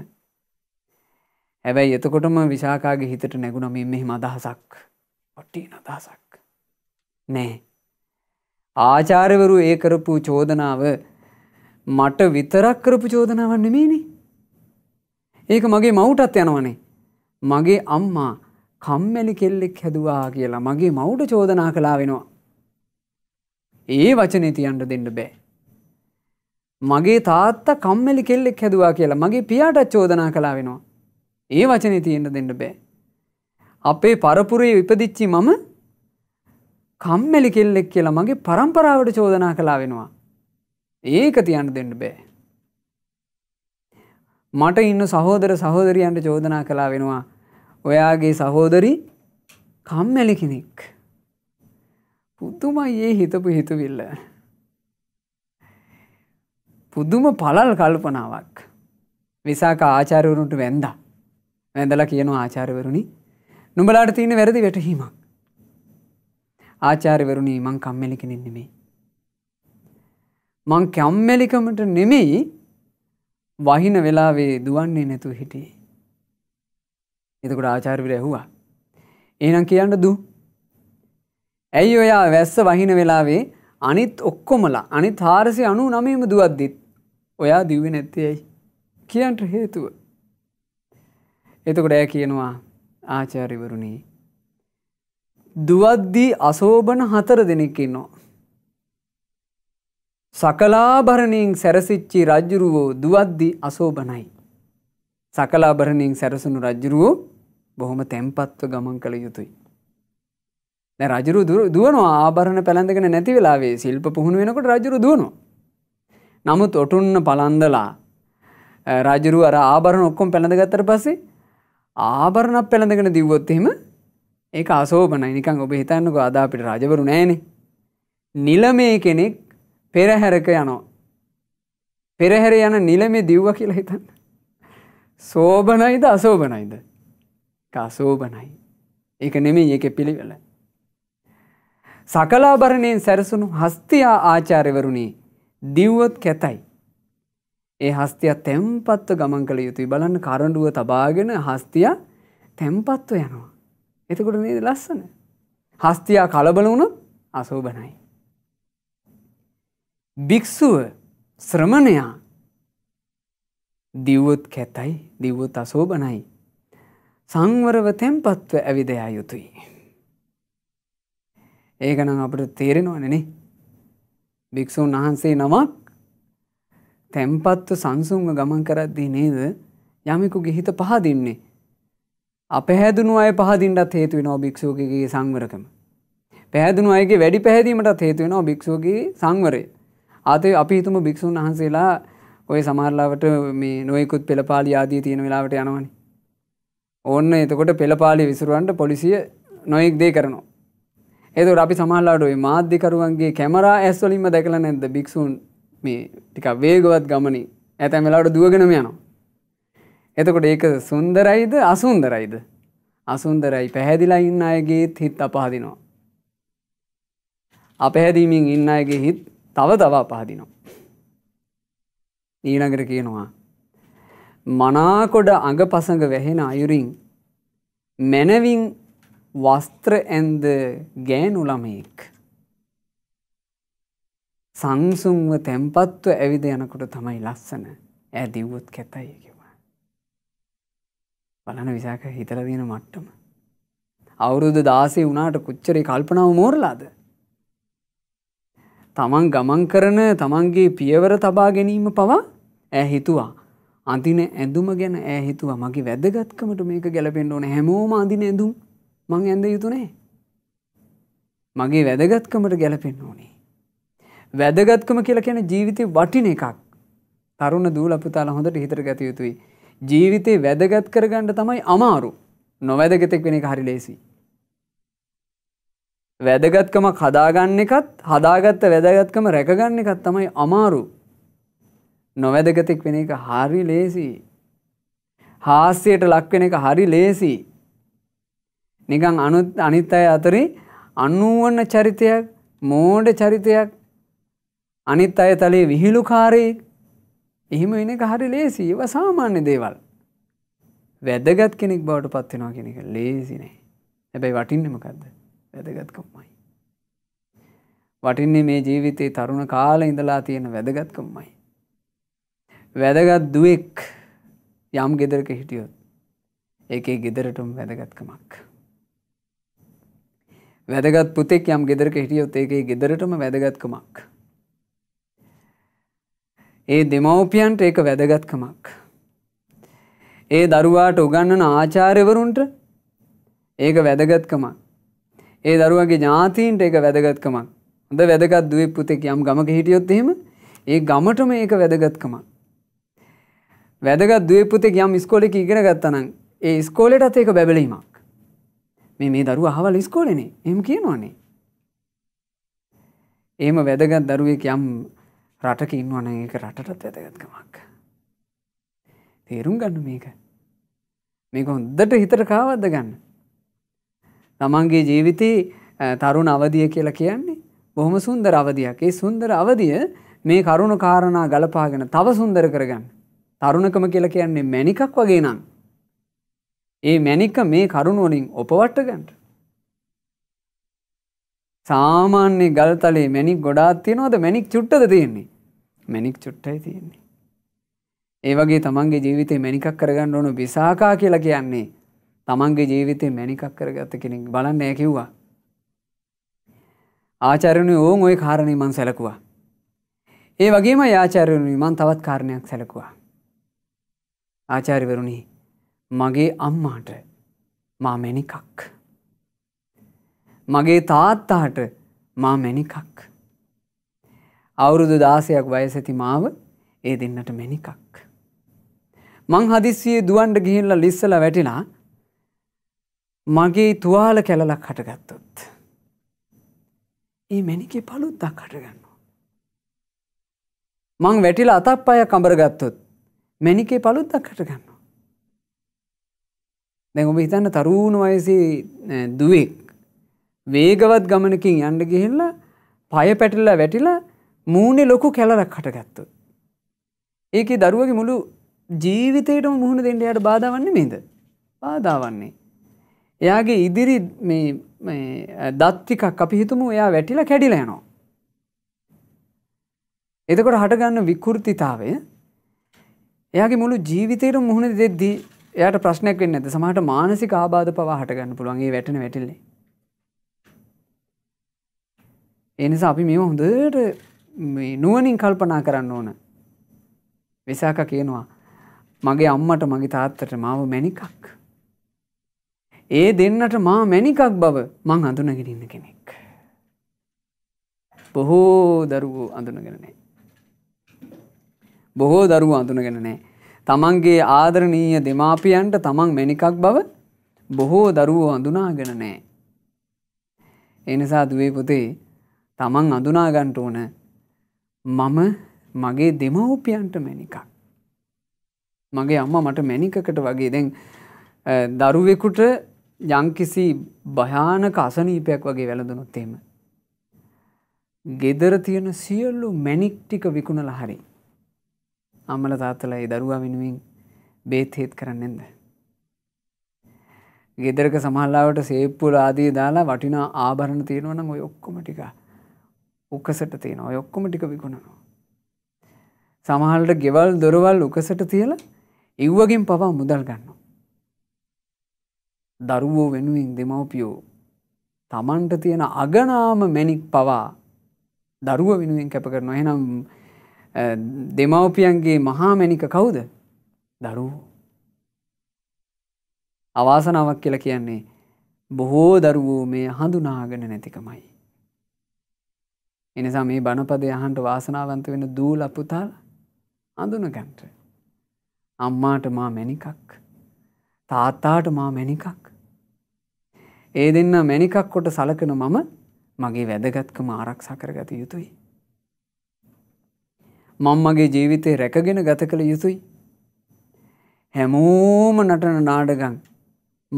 හැබැයි එතකොටම විශාකාගේ හිතට නැගුණ මේ මෙහෙම අදහසක් ඔට්ටී අදහසක් නෑ. ආචාර්යවරු ඒ කරපු චෝදනාව මට විතරක් කරපු චෝදනාවක් නෙමේනේ. ඒක මගේ මවුටත් යනවනේ. මගේ අම්මා කම්මැලි කෙල්ලෙක් හැදුවා කියලා මගේ මවුට චෝදනා කලා වෙනවා. ඒ වචනේ තියන්ට දෙන්න බෑ. මගේ තාත්තා කම්මැලි කෙල්ලෙක් හැදවා කියලා මගේ පියාටත් චෝදනා කලා වෙනවා. ඒ වචනේ තියෙන්න දෙන්න බෑ. අපේ පරපුරේ ඉපදිච්චි මම කම්මැලි කෙල්ලෙක් කියලා මගේ පරම්පරාවට චෝදනා කලා වෙනවා. ඒක තියන්න දෙන්න බෑ. මට ඉන්න සහෝදර සහෝදරියන්ට චෝදනා කලා වෙනවා. ඔයාගේ සහෝදරි කම්මැලි කෙනෙක්. පුදුමයි ඒ හිතපු හිතුවිල්ල. පුදුම පලල් කල්පනාවක්. විසාක ආචාරවරුන්ට වැන්දා. ඇඳලා කියන ආචාරවරුණි නුඹලාට තියෙන වැරදි වැටහීමක්. ආචාරවරුණි මං කම්මැලි කෙනෙක් නෙමෙයි. මං කම්මැලිකමට නෙමෙයි වහින වෙලාවේ දුවන්නේ නැතුව හිටියේ. එතකොට ආචාර්යවරු ඇහුවා. එහෙනම් කියන්න දු. ඇයි ඔයා වැස්ස වහින වෙලාවේ අනිත් ඔක්කොමලා අනිත් 499ම දුවද්දිත් ඔයා දිව්වේ නැත්තේ ඇයි? කියන්ට හේතුව එතකොට ඇ කියනවා ආචාරිවරුණී. දුවද්දී අසෝභන හතර දෙනෙක්කින්නවා. සකලාභරණින් සැරසිච්චි රජ්ජුරුවෝ දුවද්දි අසෝභනයි. සකලාභරණින් සැරසුණු රජ්ජුරුවෝ බොහොම තැම්පත්ව ගමන් කළ යුතුයි. දැ රජරු දුවන ආභරණ පැළඳගෙන නැති වෙලාවේ ශිල්ප පුහුණු වෙනකට රජරු දුවනු. නමුත් ඔටුන්න පලන්දලා රජරු අර ආභරණ ඔක්කොම් පැළඳගත්තර පසේ ආභරණක් පැළඳගෙන දිව්වොත් එහෙම ඒක අසෝපනයි නිකන් ඔබ හිතන්නක අදා අපිට රජවරු නෑනේ. නිලමේ කෙනෙක් පෙරහැරක යනවා. පෙරහැර යන නිලමේ දිව්ව කියලා හිතන්න. සෝභනයිද අසෝභනයිද. අසෝභනයි. ඒක නෙමේ ඒක පිළිවෙල. සකලාභරණයෙන් සැරසුණු හස්තියා ආචාර්යවරුණේ දිව්වොත් කැතයි. ඒ හස්තිය තැම්පත්ව ගමන් කළ යුතුයි බලන්න කරඩුව තබාගෙන හස්තිය තැම්පත්ව යනවා. එතකොට නේද ලස්සන. හස්තියා කලබල වුණු අසෝභනයි. භික්‍ෂුව ශ්‍රමණයා දිව්වොත් කැතයි දිව්වොත් අසෝභනයි. සංවරව තැම්පත්ව ඇවිදයා යුතුයි. ඒකනම් අපට තේරෙනවනනේ භික්‍ෂූන් වහන්සේ නමක් තැම්පත්ව සංසුන්ව ගමන් කරද්දී නේද යමෙකුගේ හිත පහදින්නේ. අපැහැදුණු අය පහදින්නටත් හේතු වෙනවා භික්ෂුවකගේ සංවරකම. පැහැදුණු අයගේ වැඩි පැහැදීමටත් හේතු වෙනවා භික්ෂුවගේ සංවරය. ආතේ අපි හිතමු භික්ෂුන් වහන්සේලා ඔය සමහරලාවට මේ නොයෙකුත් පෙළපාලි ආදී තියෙන වෙලාවට යනවනේ. ඕන්න එතකොට පෙළපාලි විසුරුවන්ට පොලිසිය නොයෙක් දේ කරනවා. එතකොට අපි සමහරලාට ওই මාධ්‍යකරුවන්ගේ කැමරා ඇස් වලින්ම දැකලා නැද්ද භික්ෂුන් මේ ටික වේගවත් ගමනින් ඇතැම් වෙලාට දුවගෙනම යනවා. එතකොට ඒක සුන්දරයිද අසුන්දරයිද. අසුන්දරයි පැහැදිලා ඉන්න අයගේත් හිත් අපහදිනවා. අපහැදීමින් ඉන්න අයගේ හිත් තව තවා පහදිනවා. ඊළඟට කියනවා. මනාකොඩ අඟ පසඟ වැහෙන අයුරින් මැනවින් වස්ත්‍ර ඇන්ද ගෑනුළමයෙක්. සංසුන්ව තැම්පත්ව ඇවිද යනකොට තමයි ලස්සන ඇ දිව්වොත් කැතයි කිවා. බලන විසාක හිතල තියෙන මට්ටම. අවුරුදු දාසේ වුණාට කුච්චරේ කල්පනාව මෝරලාද. තමන් ගමන් කරන තමන්ගේ පියවර තබා ගැනීම පවා ඇ හිතුවා. අඳින ඇඳුම ගැන ඇ හිතුවා මගේ වැදගත්කමට මේක ගැලපෙන්ට ඕන හැමෝම අඳින ඇඳුම් මං ඇඳ යුතුනේ. මගේ වැදගත්කමට ගැලපෙන්න ඕනේ. වැදගත්කම කියලා කියන ජීවිතය වටින එකක්. තරුණ දූල පුතාල හොඳට හිතර ගත යුතුයි. ජීවිතේ වැදගත් කරගන්න තමයි අමාරු. නොවැදගතෙක් වෙන එක හරි ලේසි. වැදගත්කම හදාගන්න එකත් හදාගත්ත වැදගත්කම රැකගන්න එකත් තමයි අමාරු. නොවැදගතෙක් වෙන එක හරි ලේසි. හාස්‍යයට ලක්වෙන එක හරි ලේසි. නිකං අනුත් අනිත් අය අතරේ අනුවන්න චරිතයක් මෝඩ චරිතයක් අනිත් අය තලේ විහිළුකාරයෙක් එහෙම වෙන එක හරි ලේසි ඒව සාමාන්‍ය දේවල්. වැදගත් කෙනෙක් බවට පත්වෙනවා කෙන එක ලේසි නෑ. හැබැයි වටින්නමකක්ද වැදගත්කම්මයි. වටින්නේ මේ ජීවිතයේ තරුණ කාල ඉඳලා තියෙන වැදගත්කම්මයි. වැදගත් දුවෙක් යම් ගෙදරක හිටියොත් ඒකේ ගෙදරටම වැදගත්කමක්. වැදගත් පුතෙක් යම් ගෙදරක හිටියොත් ඒකේ ගෙදරටම වැදගත්කමක්. ඒ දෙමව්පියන්ට ඒක වැදගත්කමක්. ඒ දරුවාට උගන්නන ආචාර්යවරුන්ට ඒක වැදගත්කමක්. ඒ දරුවගේ ඥාතීන්ට ඒක වැදගත්කමක්. හොඳ වැදගත් දුවේ පුතෙක් යම් ගමක හිටියොත් එහෙම ඒ ගමටම ඒක වැදගත්කමක්. වැදගත් දුවේ පුතෙක් යම් ඉස්කෝලේක ඉගෙන ගත්තා නම් ඒ ඉස්කෝලේටත් ඒක බැබලීමක්. මේ මේ දරුවා අහවල් ඉස්කෝලේනේ. එහෙම කියනවනේ. එහෙම වැදගත් දරුවෙක් යම් රටක ඉන්නවන ඒක රටටත් වැදගත්කමක්. තේරුම් ගන්න මේක. මේක හොන්දට හිතර කාවද්ද ගන්න. තමන්ගේ ජීවිතයේ තරුණ අවදිය කියලා කියන්නේ බොහොම සුන්දර අවධියක් ඒ සුන්දර අවධිය මේ කරුණු කාරණා ගලපාගෙන තව සුන්දර කරගන්න. තරුණකම කියලා කියන්නේ මැනිකක් වගේ නම්. ඒ මැනික මේ කරුණුවලින් ඔපවට්ට ගන්නට. සාමාන්‍ය ගල්තලේ මැනික් ගොඩාත් තියෙනවද මැනික් චුට්ටද තියෙන්නේ මැනික් චුට්ටයි තියෙන්නේ. ඒ වගේ තමන්ගේ ජීවිතේ මැනිකක් කරගන්න ඕන විසාකා කියලා කියන්නේ තමන්ගේ ජීවිතේ මැනිකක් කරගත්ත කෙනෙක් බලන්න ෑ කිව්වා. ආචාර්යනි ඕන් ওই කාරණේ මං සැලකුවා. ඒ වගේම ආචාර්යනි මං තවත් කාරණයක් සැලකුවා. ආචාර්යවරුනි මගේ අම්මාට මා මැනිකක්. මගේ තාත්තාට මා මැනිකක්. අවුරුදු දාසයක් වයසැති මාව ඒ දෙන්නට මෙනිකක්. මං හදිස්සියේ දුවන්ඩ ගිහිල්ල ලිස්සල වැටිලා මගේ තුවාල කැලලක් හටගත්තොත්. ඒ මැනිකේ පලුද්දක් හටගන්නවා. මං වැටිල අතප් අය කඹරගත්තොත් මැනිකේ පලුද්දක් හටගන්නවා. දැන් ඔබ හිතන්න තරුණු වයසේ දුවෙක් වේගවත් ගමනකින් යන්න ගිහිල්ලා පය පැටිල්ලා වැටිලා මූුණේ ලොකු කැලලක් හටගත්තු. ඒකේ දරුවගේ මුළු ජීවිතයටම මුහුණ දෙන්න යට බාධාවන්නේ මේද. බාධාවන්නේ. එයාගේ ඉදිරි දත්තිකක් අපි හිතුමු එයා වැටිලා කැඩිලා යනවා. එතකොට හටගන්න විකෘතිතාවය එයාගේ මුළු ජීවිතයට මුහුණ දෙද්දී එයට ප්‍රශ්නයක් වෙන්න ඇත සමහට මානසික ආබාධ පවා හටගන්න පුළුවන්ගේ වැටන වැටිල්ලේ. එනිසා අපි මේ හොඳට මේ නුවනින් කල්පනා කරන්න ඕන. වෙසාක කියනවා මගේ අම්මට මගේ තාත්තට මාව මැනිකක්. ඒ දෙන්නට මා මැනිකක් බව මං අඳුනගෙන ඉන්න කෙනෙක්. බොහෝ දරුවෝ අඳුනගෙන නෑ. බොහෝ දරුවෝ අඳුනගෙන නෑ. තමන්ගේ ආදරණීය දෙමාපියන්ට තමන් මැනිකක් බව බොහෝ දරුවෝ අඳුනාගෙන නෑ. එනිසා දුවේ පොතේ තමන් අඳුනාගන්ට ඕන මම මගේ දෙමවපියන්ට මැනිකක්. මගේ අම්ම මට මැනිකකට වගේ දැන් දරුවෙකුට යංකිසි භයානක අසනීපයක් වගේ වැළඳනොත් එෙම. ගෙදර තියෙන සියල්ලු මැනික් ටික විකුණල හරි. අම්මල තාත්තලා ඒ දරුවා වෙනුවෙන් බේත්හෙත් කරන්නෙන්ද. ගෙදරක සමහල්ලාවට සේප්පුල ආදී දාලා වටිනා ආභරණ තියෙනවනම් ඔය ඔක්කොම ටිකා උකසට තියෙන ඔය ඔක්කොම ටික විකුණනවා. සමහල්ට ගෙවල් දොරවල් උකසට තියලා ඉව්වගෙන් පවා මුදල් ගන්නවා. දරුවෝ වෙනුවෙන් දෙමවපියෝ තමන්ට තියෙන අගනාම මැනික් පවා දරුව වෙනුවෙන් කැප කරන එහෙනම් දෙමවපියන්ගේ මහා මැනික කවුද දරුවෝ. අවාසනාවක් කියලා කියන්නේ බොහෝ දරුවෝ මේ හඳුනාගෙන නැතිකමයි. එනිසා මේ බණපදය අහන්ට වාසනාවන්ත වෙන දූ ලපුතාල් අඳුන ගැන්ට. අම්මාට මා මැනිකක්. තාත්තාට මා මැනිකක්. ඒ දෙන්න මැනිකක් කොට සලකන මම මගේ වැදගත්කම ආරක්ෂා කරගත යුතුයි. මං මගේ ජීවිතය රැකගෙන ගත කළ යුතුයි. හැමෝම නටන නාඩගන්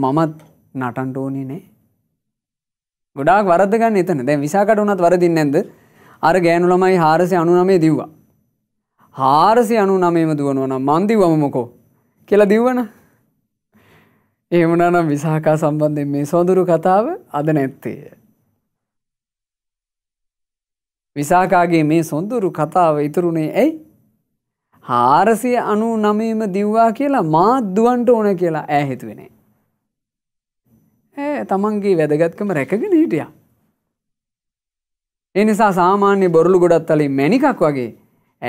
මමත් නටන්ඩෝනි නෑ. ගොඩක් වරදගන්න එතන දැ විසාකට වනත් වරදින්න ඇද අර ගෑනු ළමයි හාරසය අනු නමේ දිව්වා. හාරසය අනු නමේම දුවනුවන මන්දිවම මොකෝ කියලා දිව්වන. එහෙමනම් විසාකා සම්බන්ධයෙන් මේ සොඳුරු කතාව අද නැත්තේ. විසාකාගේ මේ සොඳුරු කතාව ඉතුරුණේ ඇයි හාරසිය අනු නමේම දිව්වා කියලා මාද්දුවන්ට ඕන කියලා ඇහෙතුවෙනේ. ඇ තමන්ගේ වැදගත්කම රැකගෙන හිටියා. ඒ නිසා සාමාන්‍ය බොරලු ගොඩත් අලින් මැනිකක් වගේ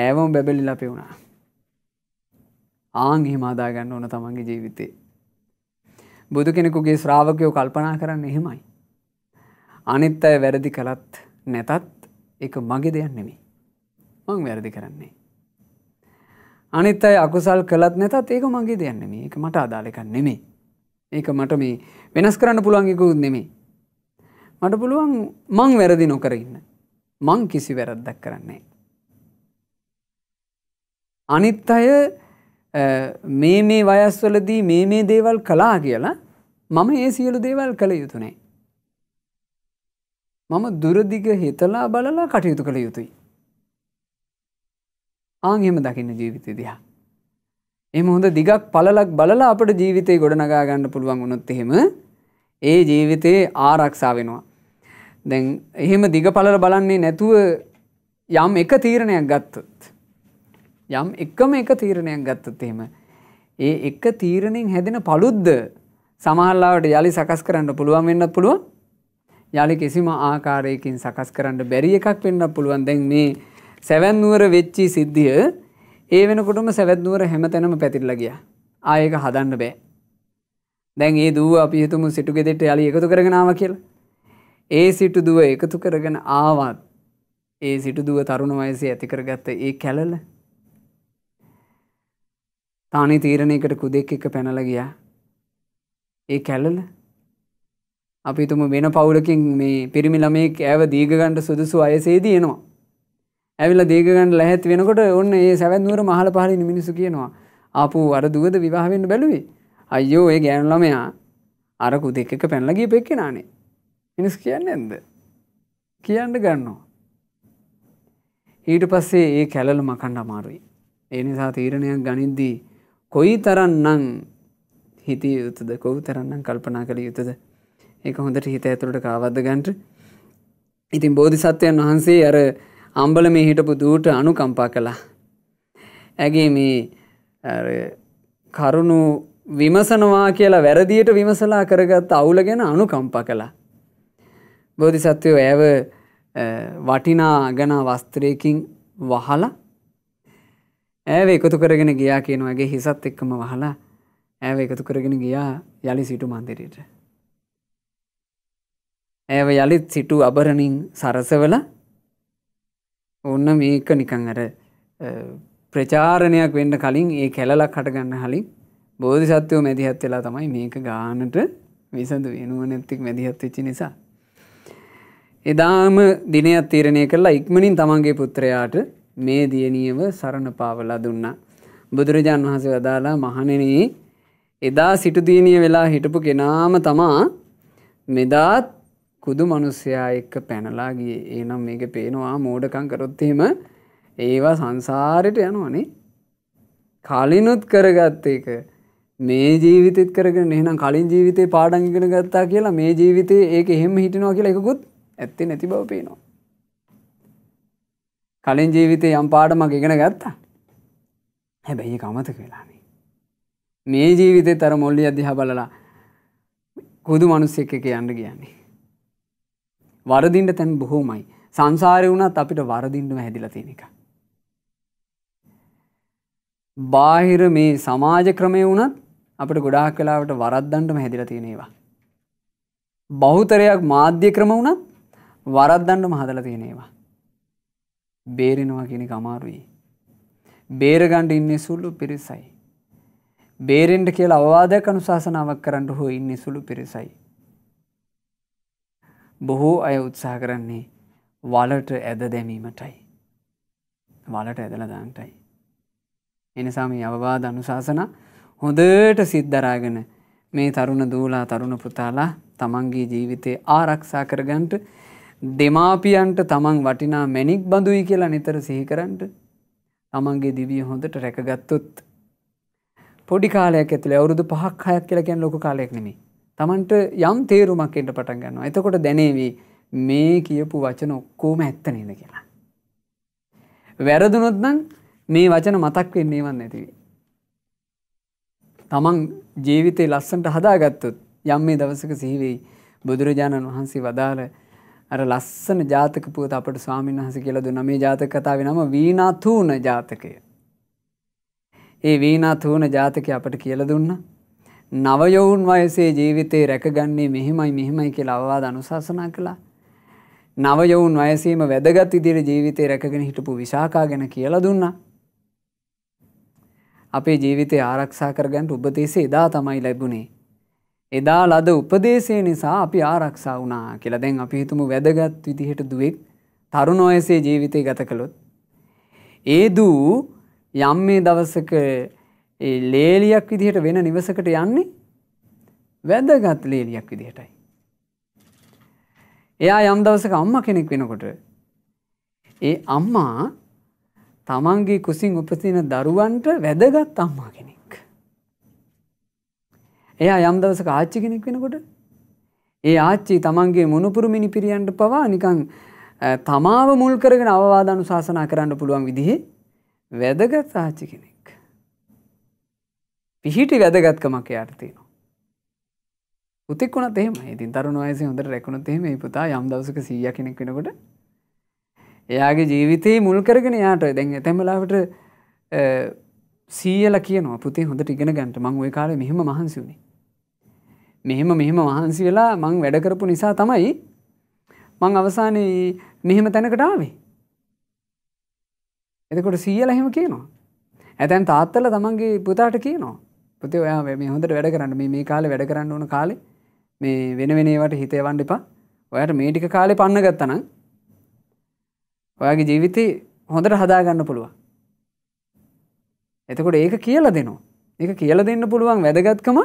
ඇවම් බැබලි ලපෙවුණා. ආං එහෙම අදාගන්න ඕන තමන්ගේ ජීවිතේ. බුදු කෙනෙකුගේ ශ්‍රාවකයෝ කල්පනා කරන්න එහෙමයි. අනිත් අය වැරදි කළත් නැතත් එක මගේ දෙයක් නෙමේ. මං වැරදි කරන්නේ. අනිත් අය අකුසල් කළත් නැතත් ඒක මගේ දෙයක් නෙමේ. ඒක මට අදාළ එකක් නෙමේ. ඒක මට මේ වෙනස් කරන්න පුළුවන් එකකුත් නෙමේ. මට පුළුවන් මං වැරදි නොකර ඉන්න. මං කිසි වැරද්දක් කරන්නේ. අනිත් අය මේ මේ වයස්වලදී මේ මේ දේවල් කලා කියලා මම ඒ සියලු දේවල් කළ යුතුනේ. මම දුරදිග හිතලා බලලා කටයුතු කළ යුතුයි. ආංහෙම දකින්න ජීවිතය දිහා. එම හොඳ දිගක් පලලක් බලලා අපට ජීවිතය ගොඩනගා ගන්න පුළුවන් වුණොත් එහෙම ඒ ජීවිතයේ ආරක්ෂා වෙනවා. දැන් එහෙම දිගපලර බලන්නේ නැතුව යම් එක තීරණයක් ගත්තත්. යම් එකම එක තීරණයක් ගත්තත් එහෙම. ඒ එක තීරණයෙන් හැදෙන පළුද්ද සමහල්ලාවට යළි සකස් කරන්න පුළුවන් වෙන්නත් පුළුවන් යළි කිසිම ආකාරයකින් සකස් කරන්න බැරි එකක් වෙන්න පුළුවන් දැන් මේ සැවැන්නුවර වෙච්චි සිද්ධිය ඒ වෙනකොටම සැවැත්නුවර හැමතැනම පැතිරලා ගියා. ආයෙක හදන්න බෑ. දැන් ඒ දුව අපි හිතමු සිටුගෙදෙට යළි එකතු කරගෙන ආවා කියලා. ඒ සිටු දුව එකතු කරගෙන ආවත් ඒ සිටු දුව තරුණ වයසේ ඇතිකරගත්ත ඒ කැලල තානේ තීරණයකට කුදෙක් එක පැනල ගියා ඒ කැලල අපි තුම වෙන පවුලකින් මේ පිරිමි ළමයෙක් ඇව දීගගණ්ඩ සුදුසු අයසේදී එනවා ඇවිල දීගගණ්ඩ ලැහැත් වෙනකොට ඔන්න ඒ සැවැත්නුවර මහල පහලින් මිනිසු කියනවා ආපු අර දුවද විවාහවෙන්න බැලුවේ අයියෝ ඒ ගෑනුලමයා අරකු දෙක පැනලගේ පෙක්කෙනානේ මිනිස් කියන්නේ ඇද කියන්න ගන්නවා. ඊට පස්සේ ඒ කැලල මකණ්ඩ අමාරුයි. ඒ නිසා තීරණයක් ගනිද්දී කොයි තරන්නම් හිතිය යුතුද කොව් තරන්නම් කල්පනා කළ යුතුද ඒක හොඳට හිත ඇතුළට කාවද්ද ගන්ට ඉතින් බෝධිසත්වයන් වහන්සේ අර අම්බල මේ හිටපු දූට අනුකම්පා කළා. ඇගේ මේ කරුණු විමසනවා කියලා වැරදියට විමසලා කරගත් අවුල ගැන අනුකම්පා කළා. බෝධිසත්වයෝ ඇව වටිනා අගන වස්ත්‍රයකින් වහලා ඇව එකතු කරගෙන ගියා කියනවාගේ හිසත් එක්කම වහලා ඇව එකතු කරගෙන ගියා යළි සිටු මන්දිරයට. ඇව යළිත් සිටු අබරණින් සරසවල ඔන්න මේක නිකං අර ප්‍රචාරණයක් වෙන්න කලින් ඒ කැලලක් හටගන්න හලින් බෝධිසත්වයෝ මැදිහත් වෙලා තමයි මේක ගානට විසඳ වෙනුව නැත්තික් මැදිහත් වෙච්චි නිසා එදාම දිනයක් තීරණය කරලා ඉක්මනින් තමන්ගේ පුත්‍රයාට මේ දියණියව සරණ පාවලා දුන්නා. බුදුරජාන් වහන්සේ වදාලා මහණෙනි එදා සිටු දියණිය වෙලා හිටපු කෙනාම තමා මෙදාත් කුදු මිනිසයා එක්ක පැනලා ගියේ. එහෙනම් මේක පේනවා මෝඩකම් කරොත් එහෙම ඒවා සංසාරෙට යනවනේ. කලිනුත් කරගත්ත එක මේ ජීවිතෙත් කරගෙන එහෙනම් කලින් ජීවිතේ පාඩම් ඉගෙන ගත්තා කියලා මේ ජීවිතේ ඒක එහෙම හිටිනවා කියලා එකකුත් ඇත්තේ නැති බව පේනවා. කලින් ජීවිතේ යම් පාඩමක් ඉගෙන ගත්තා. හැබැයි ඒක අමතක වෙලානේ. මේ ජීවිතේ තර මොල්ලිය දිහා බලලා කුදු මිනිස්සෙක් එක යන්න කියන්නේ. වරදින්න තැන් බොහෝමයි. සංසාරේ වුණත් අපිට වරදින්නම හැදිලා තියෙන එක. බාහිර මේ සමාජ ක්‍රමය වුණත් අපට ගොඩාක් වෙලාවට වරද්දන්නම හැදිලා තියෙන ඒවා. බහුතරයක් මාධ්‍ය ක්‍රම වුණත් වරද්දන්නම හදලා තියෙන ඒවා. බේරෙනවා කියන එක අමාරුයි. බේරගන්න ඉන්නේ සුළු පිරිසයි. බේරෙන්න කියලා අවවාදයක් අනුශාසනාවක් කරන්න හෝ ඉන්නේ සුළු පිරිසයි. බොහෝ අය උත්සාහ කරන්නේ වලට ඇද දැමීමටයි. වලට ඇදලා දාන්නටයි. එනිසා මේ අවවාද අනුශාසන හොඳට සිද්දරාගෙන මේ තරුණ දූලා තරුණ පුතාලා තමන්ගේ ජීවිතය ආරක්ෂා කරගන්නට දෙමාපියන්ට තමන් වටිනා මැණික් බඳුයි කියලා නිතර සිහිකරන්ට තමන්ගේ දිවිය හොඳට රැකගත්තොත් පොඩි කාලයක් ඇතුළේ අවුරුදු 5ක් 6ක් කියලා කියන්නේ ලොකු කාලයක් නෙමෙයි. තමන්ට යම් තේරුමක් එන්න පටන් ගන්නවා. එතකොට දැනේවි මේ කියපු වචන ඔක්කොම ඇත්ත නේද කියලා. වැරදුනොත් නම් මේ වචන මතක් වෙන්නේවත් නැති වෙයි. තමන් ජීවිතේ ලස්සනට හදාගත්තොත් යම් මේ දවසක සිහි වෙයි බුදුරජාණන් වහන්සේ වදාළ අර ලස්සන ජාතක පුවත අපට ස්වාමීන් වහන්සේ කියලා දුන්නා. මේ ජාතක කතාවේ නම වීණා තුන ජාතකය. ඒ වීණා තුන ජාතකය අපට කියලා දුන්නා. නව යොවුන් වයසේ ජීවිතේ රැකගන්නේ මෙහිමයි මෙහිමයි කියලා අවවාද අනුශාසනා කළා. නව යොවුන් වයසේම වැදගත් විදිහට ජීවිතේ රැකගෙන හිටපු විශාකා ගැන කියලා දුන්නා. අපේ ජීවිතේ ආරක්ෂා කරගන්න උපදේශය එදා තමයි ලැබුණේ. එදා ලද උපදේශය නිසා අපි ආරක්ෂා වුණා කියලා දැන් අපි හිතමු වැදගත් විදිහට දුවෙක් තරුණ වයසේ ජීවිතය ගත කළොත් ඒ දූ යම් මේ දවසක ලේලියක් විදිහට වෙන නිවසකට යන්නේ වැදගත් ලේලියක් විදිහටයි. එයා යම් දවසක අම්ම කෙනෙක් වෙනකොට ඒ අම්මා තමන්ගේ කුසින් උපතින දරුවන්ට වැදගත් අම්මා කෙන. එයා යම් දවසක ආච්චි කෙනෙක් වෙනකොට ඒ ආච්චි තමන්ගේ මොනුපුරු මිනිපිරියන්ට පවා නිකන් තමාව මුල් කරගෙන අවවාදානුශාසනා කරන්න පුළුවන් විදිහේ වැදගත් ආච්චි කෙනෙක්. පිහිටි වැදගත්කමක් එයාට තියෙනවා. පුතෙක් වුණත් එහෙම. ඉතින් තරුණ වයසේ හොඳට රැකුණොත් එහෙම මේ පුතා යම් දවසක 100 කෙනෙක් වෙනකොට එයාගේ ජීවිතයේ මුල් කරගෙන යාට දැන් ඇතැමලාවට සීයල කියනවා පුතේ හොඳට ඉගෙන ගන්නට මං ওই කාලේ මෙහෙම මහන්සි වුණේ මෙහෙම මෙහෙම වහන්සි වෙලා මං වැඩකරපු නිසා තමයි මං අවසානයේ මෙහෙම තැනකටාවේ. එතකොට සීයල එහෙම කියනවා. ඇතැන් තාත්තල තමන්ගේ පුතාට කියනවා. පුති ඔයා මේ හොඳට වැඩ කරන්න මේ කාලෙ වැඩ කරන්න ඕන කාලෙ මේ වෙන වෙනේවට හිතේවන්න එපා ඔයට මේටික කාලෙ පන්න ගත්තනම් ඔයාගේ ජීවිතය හොඳට හදාගන්න පුළුවන්. එතකොට ඒක කියල දෙනවා. එක කියල දෙන්න පුළුවන් වැදගත්කම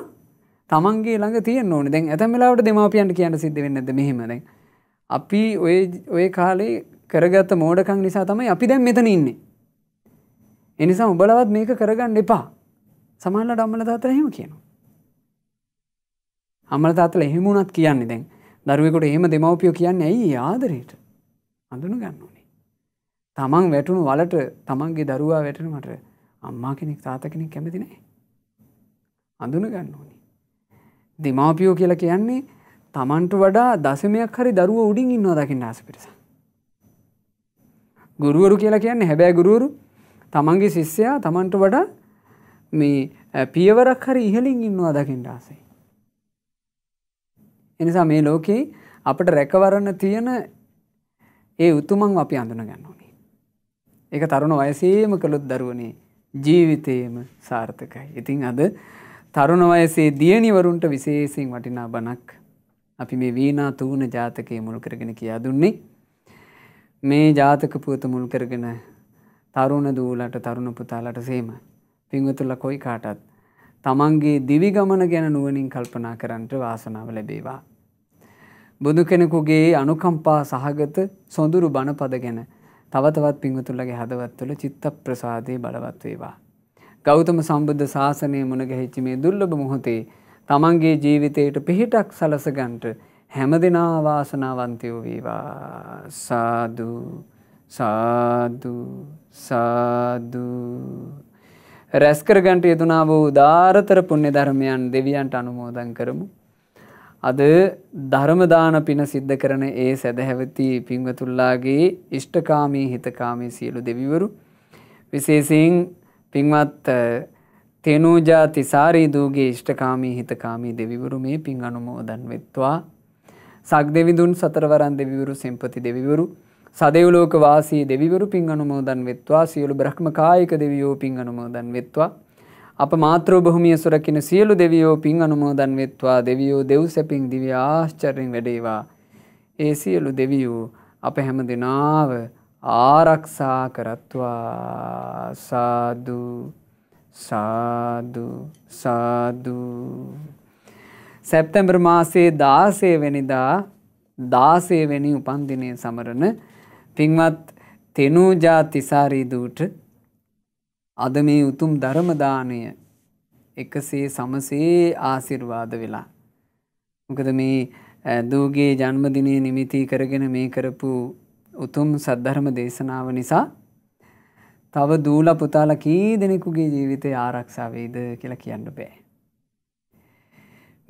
තමන්ගේ ළඟ තියන්න ඕන දැන් ඇතමලාට දෙමාපියන්ට කියන්න සිද්ධ වෙන්නද මෙහෙමද අපි ඔය ඔය කාලේ කරගත්ත මෝඩකං නිසා තමයි අපි දැන් මෙතන ඉන්නේ එනිසා උබලවත් මේක කරගන්න එපා සමහල්ල ඩම්මල තාතර හෙම කියනවා අම්මල තාතල එහෙමුණත් කියන්නේ දැන් දරුවෙකුට එහෙම දෙමවපියෝ කියන්නේ ඇයි ආදරයට අඳුන ගන්න ඕනේ තමන් වැටුණු වලට තමන්ගේ දරුවා වැටෙන මට අම්මා කෙනෙක් තාත කෙනෙක් කැමති නෑ අඳුන ගන්න ඕනේ දෙමාපියෝ කියලා කියන්නේ තමන්ට වඩා දසමයක් හරි දරුව උඩින් ඉන්නවා දකින්න ආස පිරිස. ගුරුවරු කියලා කියන්නේ හැබැයි ගුරුවරු තමන්ගේ ශිෂ්‍යයා තමන්ට වඩා මේ පියවරක් හරි ඉහලින් ඉන්නවා දකින්න ආසයි. එනිසා මේ ලෝකේ අපට රැකවරණ තියෙන ඒ උතුමන් අපි අඳුන ගන්න ඕනේ. ඒක තරුණ වයසේම කළොත් දරුවනේ ජීවිතේම සාර්ථකයි. ඉතින් අද තරුණ වයසේ දියණිවරුන්ට විශේෂයෙන් වටිනා බණක් අපි මේ වීණා තුන ජාතකයේ මුල් කරගෙන කියා දුන්නේ. මේ ජාතක පුවත මුල් කරගෙන තරුණ දූලට තරුණ පුතාලට සේම පින්වතුල්ලා කොයි කාටත් තමන්ගේ දිවි ගමන ගැන නුවණින් කල්පනා කරන්නට වාසනාව ලැබේවා. බුදු කෙනෙකුගේ අනුකම්පා සහගත සොඳුරු බණපද ගැන තව තවත් පින්වතුල්ලාගේ හදවත් තුළ චිත්ත ප්‍රසාදේ බලවත් වේවා. ගෞතම සම්බුද්ධ ශාසනය මුණගැහිච්ච මේ දුර්ලභ මොහොතේ තමන්ගේ ජීවිතයට පිහිටක් සලසගන්ට හැම දෙනා වාසනාවන්තයෝ වේවා සාදු සාදු සාදු රැස්කරගන්ට යෙදුනා වූ ධාරතර පුුණ්‍ය ධර්මයන් දෙවියන්ට අනුමෝදන් කරමු. අද ධර්මදාන පින සිද්ධ කරන ඒ සැදැහැවති පිංවතුල්ලාගේ ඉෂ්ඨකාමී හිතකාමී සියලු දෙවිවරු විශේසින් පින්වත් තෙනූජාති සාරීදූගේ ෂ්ඨකාමී හිතකාමී දෙවිවරු මේ පින් අනුමෝදන් වෙත්වා. සක් දෙවිදුන් සතරවරන් දෙවිවරු සෙම්පති දෙවිවරු සදවලෝක වාසී දෙවිවරු පින් අනුමෝදන් වෙත්වා සියලු බ්‍රහ්ම කායික දෙවියෝ පින් අනුමෝදන් වෙත්වා. අප මාත්‍රෝ බොහමිය සුරකින සියලු දෙවියෝ පින් අනුමෝදන් වෙත්වා දෙවියෝ දෙව් සැපින් දිව ආශ්චරෙන් වැඩේවා. ඒ සියලු දෙවියෝ අප හැම දෙනාව ආරක්ෂා කරත්වා සාදු සාදු සාදු සැප්තැම්බර් මාසේ දාසේ වෙනිදා දාසේවැනි උපන්දිනය සමරන පින්වත් තෙනූජා තිසාරීදූට අද මේ උතුම් ධර්මදානය එකසේ සමසේ ආසිර්වාද වෙලා. මොකද මේ දූගේ ජන්මදිනය නිමිති කරගෙන මේ කරපු උතුම් සද්ධර්ම දේශනාව නිසා තව දූල පුතාල කී දෙනෙකුගේ ජීවිතය ආරක්ෂා වේද කියලා කියන්න බෑ.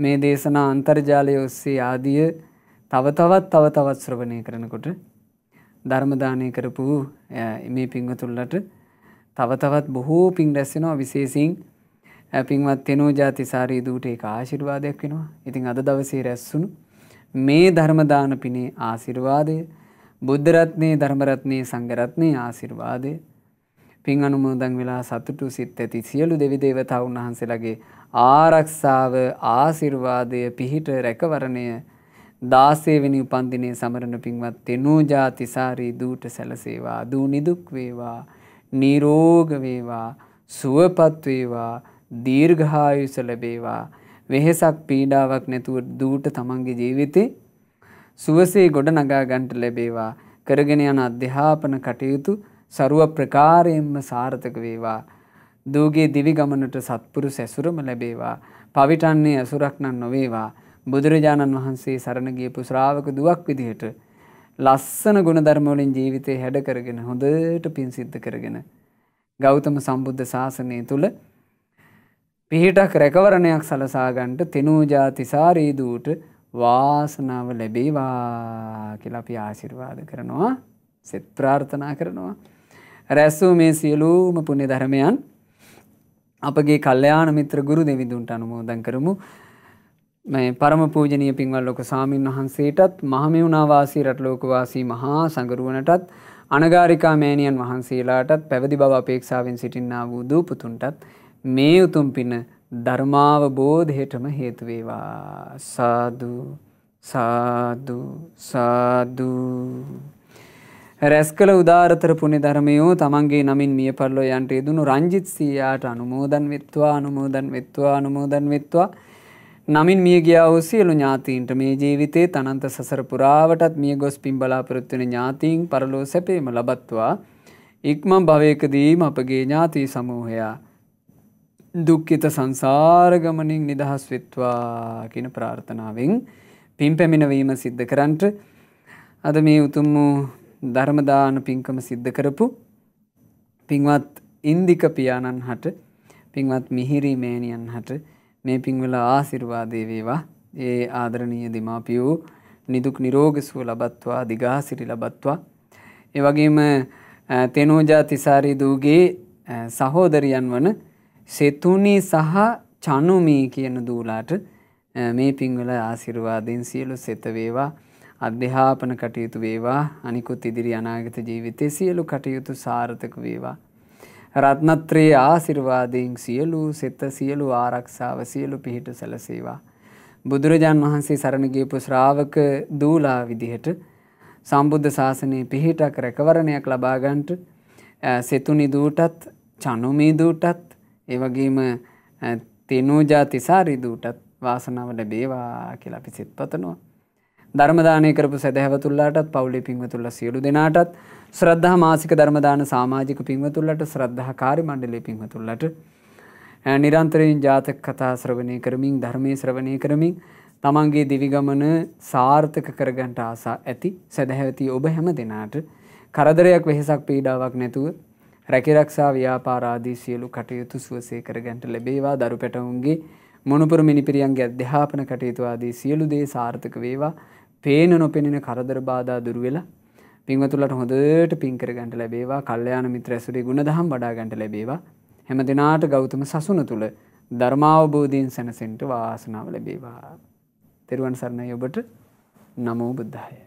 මේ දේශනා අන්තර්ජාලය ඔස්සේ ආදිය තව තවත් තව තවත් ශ්‍රවණය කරනකොට ධර්ම දානය කරපු මේ පින්වතුන්ලට තව තවත් බොහෝ පින් රැස් වෙනවා විශේෂයෙන් පින්වත් තෙනෝ ජාතිසාරී දූට ඒක ආශිර්වාදයක් වෙනවා. ඉතින් අද දවසේ රැස්සුණු මේ ධර්ම දාන පිනේ ආශිර්වාදය බුද්ධරත්නයේ ධර්මරත්නයේ සංගරත්නයේ ආසිර්වාදය පින් අනුමෝදන් වෙලා සතුටු සිත් ඇති සියලු දෙවි දේවතාවුන් වහන්සේලාගේ ආරක්ෂාව ආශිර්වාදය පිහිට රැකවරණය 16 වෙනි උපන්දිනයේ සමරන පින්වත් තෙනූජා තිසාරී දූට සැලසේවා දූ නිදුක් වේවා නිරෝග වේවා සුවපත් වේවා දීර්ඝායුෂ ලැබේවා වෙහෙසක් පීඩාවක් නැතුව දූට තමන්ගේ ජීවිතේ සුවසේ ගොඩනගා ගන්ට ලැබේවා කරගෙන යන අධ්‍යාපන කටයුතු සරුව ප්‍රකාරයෙන්ම සාර්ථක වේවා දූගේ දිවි ගමනට සත්පුරු සැසුරම ලැබේවා පවිටන්නේ ඇසුරක්නම් නොවේවා බුදුරජාණන් වහන්සේ සරණ ගියපු ශ්‍රාවක දුවක් විදිහට ලස්සන ගුණධර්මවලින් ජීවිතේ හැඩ කරගෙන හොඳට පින් සිද්ධ කරගෙන ගෞතම සම්බුද්ධ ශාසනය තුල පිහිටක් රැකවරණයක් සලසා ගන්නට තිනෝජාති සාරීදූට වාසනාව ලැබේවා කියලා අපි ආශිර්වාද කරනවා සෙත් ප්‍රාර්ථනා කරනවා. රැස්සූ මේ සියලූම පුුණෙ ධර්මයන් අපගේ කල්්‍යයාන මිත්‍ර ගුරු දෙවිඳුන්ට අනුමෝදන් කරමු. මේ පරම පූජනීය පින්වල් ලොක සාමීන් වහන්සේටත් මහමෙවුනාවාසී රටලෝකවාසී මහා සංගරුවනටත් අනගාරිකා මෑණියන් වහන්සේලාටත් පැවදි බව අපේක්ෂාවෙන් සිටින්නා වූ දූපුතුන්ටත් මේ උතුම් පින ධර්මාවබෝධයටම හේතු වේවා සාදු සාදු සාදු රැස්කල උදාරතර පුණ්‍ය ධර්මයෝ තමන්ගේ නමින් මිය පරලෝ යන්ට යෙදුණු රංජිත් සීයාට අනුමෝදන් වෙත්වා අනුමෝදන් වෙත්වා අනුමෝදන් වෙත්වා නමින් මිය ගියා වූ සියලු ඥාතීන්ට මේ ජීවිතේ තනන්ත සසර පුරාවටත් මිය ගොස් පින් බලාපොරොත්තු වෙන ඥාතීන් පරලෝ සැපේම ලබත්වා ඉක්මන් භවයකදීම අපගේ ඥාති සමූහයා දුක්ඛිත සංසාර ගමනින් නිදහස් වෙත්වා කියන ප්‍රාර්ථනාවෙන් පින් පැමිණවීම සිද්ධ කරන්ට අද මේ උතුම් වූ ධර්ම දාන පින්කම සිද්ධ කරපු පින්වත් ඉන්දික පියාණන් හට පින්වත් මිහිරි මෑණියන් හට මේ පින්වල ආශිර්වාදේ වේවා ඒ ආදරණීය දීමාපියෝ නිදුක් නිරෝගී සුව ලබත්වා දිගාසිරි ලබත්වා ඒ වගේම තේනෝජා තිසාරි දූගේ සහෝදරියන් වන සෙතුනි සහ චනුමී කියන දූලාට මේ පින්වල ආශිර්වාදයෙන් සියලු සෙත වේවා අධ්‍යාපන කටයුතු වේවා අනිකුත් ඉදිරි අනාගත ජීවිතයේ සියලු කටයුතු සාර්ථක වේවා රත්නත්‍රයේ ආශිර්වාදයෙන් සියලු සෙත සියලු ආරක්ෂාව සියලු පිහිට සැලසේවා බුදුරජාන් වහන්සේ සරණ ගියපු ශ්‍රාවක දූලා විදිහට සම්බුද්ධ ශාසනයේ පිහිටක් රැකවරණයක් ලබා ගන්නට සෙතුනි දූටත් චනුමී දූටත් ඒවගේම තෙනූජා තිසාරිදූටත් වාසනාව ලැබේවා කියලා අපි සිත්පතනවා. ධර්මදානය කරපු සැදැහැවතුල්ලාටත් පවුලි පින්වතුල්ල සියලු දෙනාටත් ශ්‍රද්ධහ මාසික ධර්මදාන සාමාජික පින්වතුල්ලට ශ්‍රද්ධහ කාරි මණ්ඩලේ පින්වතුල්ලට නිරන්තරයෙන් ජාතක කතා ශ්‍රවණය කරමින් ධර්මය ශ්‍රවණය කරමින් තමන්ගේ දිවිගමන සාර්ථක කරගන්ට ආසා ඇති සැදැහැවති ඔබ හැම දෙනාට කරදරයක් වෙහෙසක් පීඩාවක් නැතුව රැකිරක්ෂා ව්‍යාපාරාදී සියලු කටයුතු සුවසේ කරගන්ට ලැබේවා දරු පැටවුන්ගේ මොනපුරු මිනිපිරියන්ගේ අධ්‍යාපන කටයුතු ආදී සියලු දේ සාර්ථක වේවා පේන නොපෙනෙන කරදර බාධා දුරු වෙලා පින්වතුලට හොඳට පින් කරගන්ට ලැබේවා කල්යාණ මිත්‍ර ඇසුරේ ගුණදහම් වඩා ගන්ට ලැබේවා හැම දිනාට ගෞතම සසුන තුල ධර්මාවබෝධයෙන් සැනසෙන්ට වාසනාව ලැබේවා. තෙරුවන් සරණයි ඔබට නමෝ බුද්ධාය.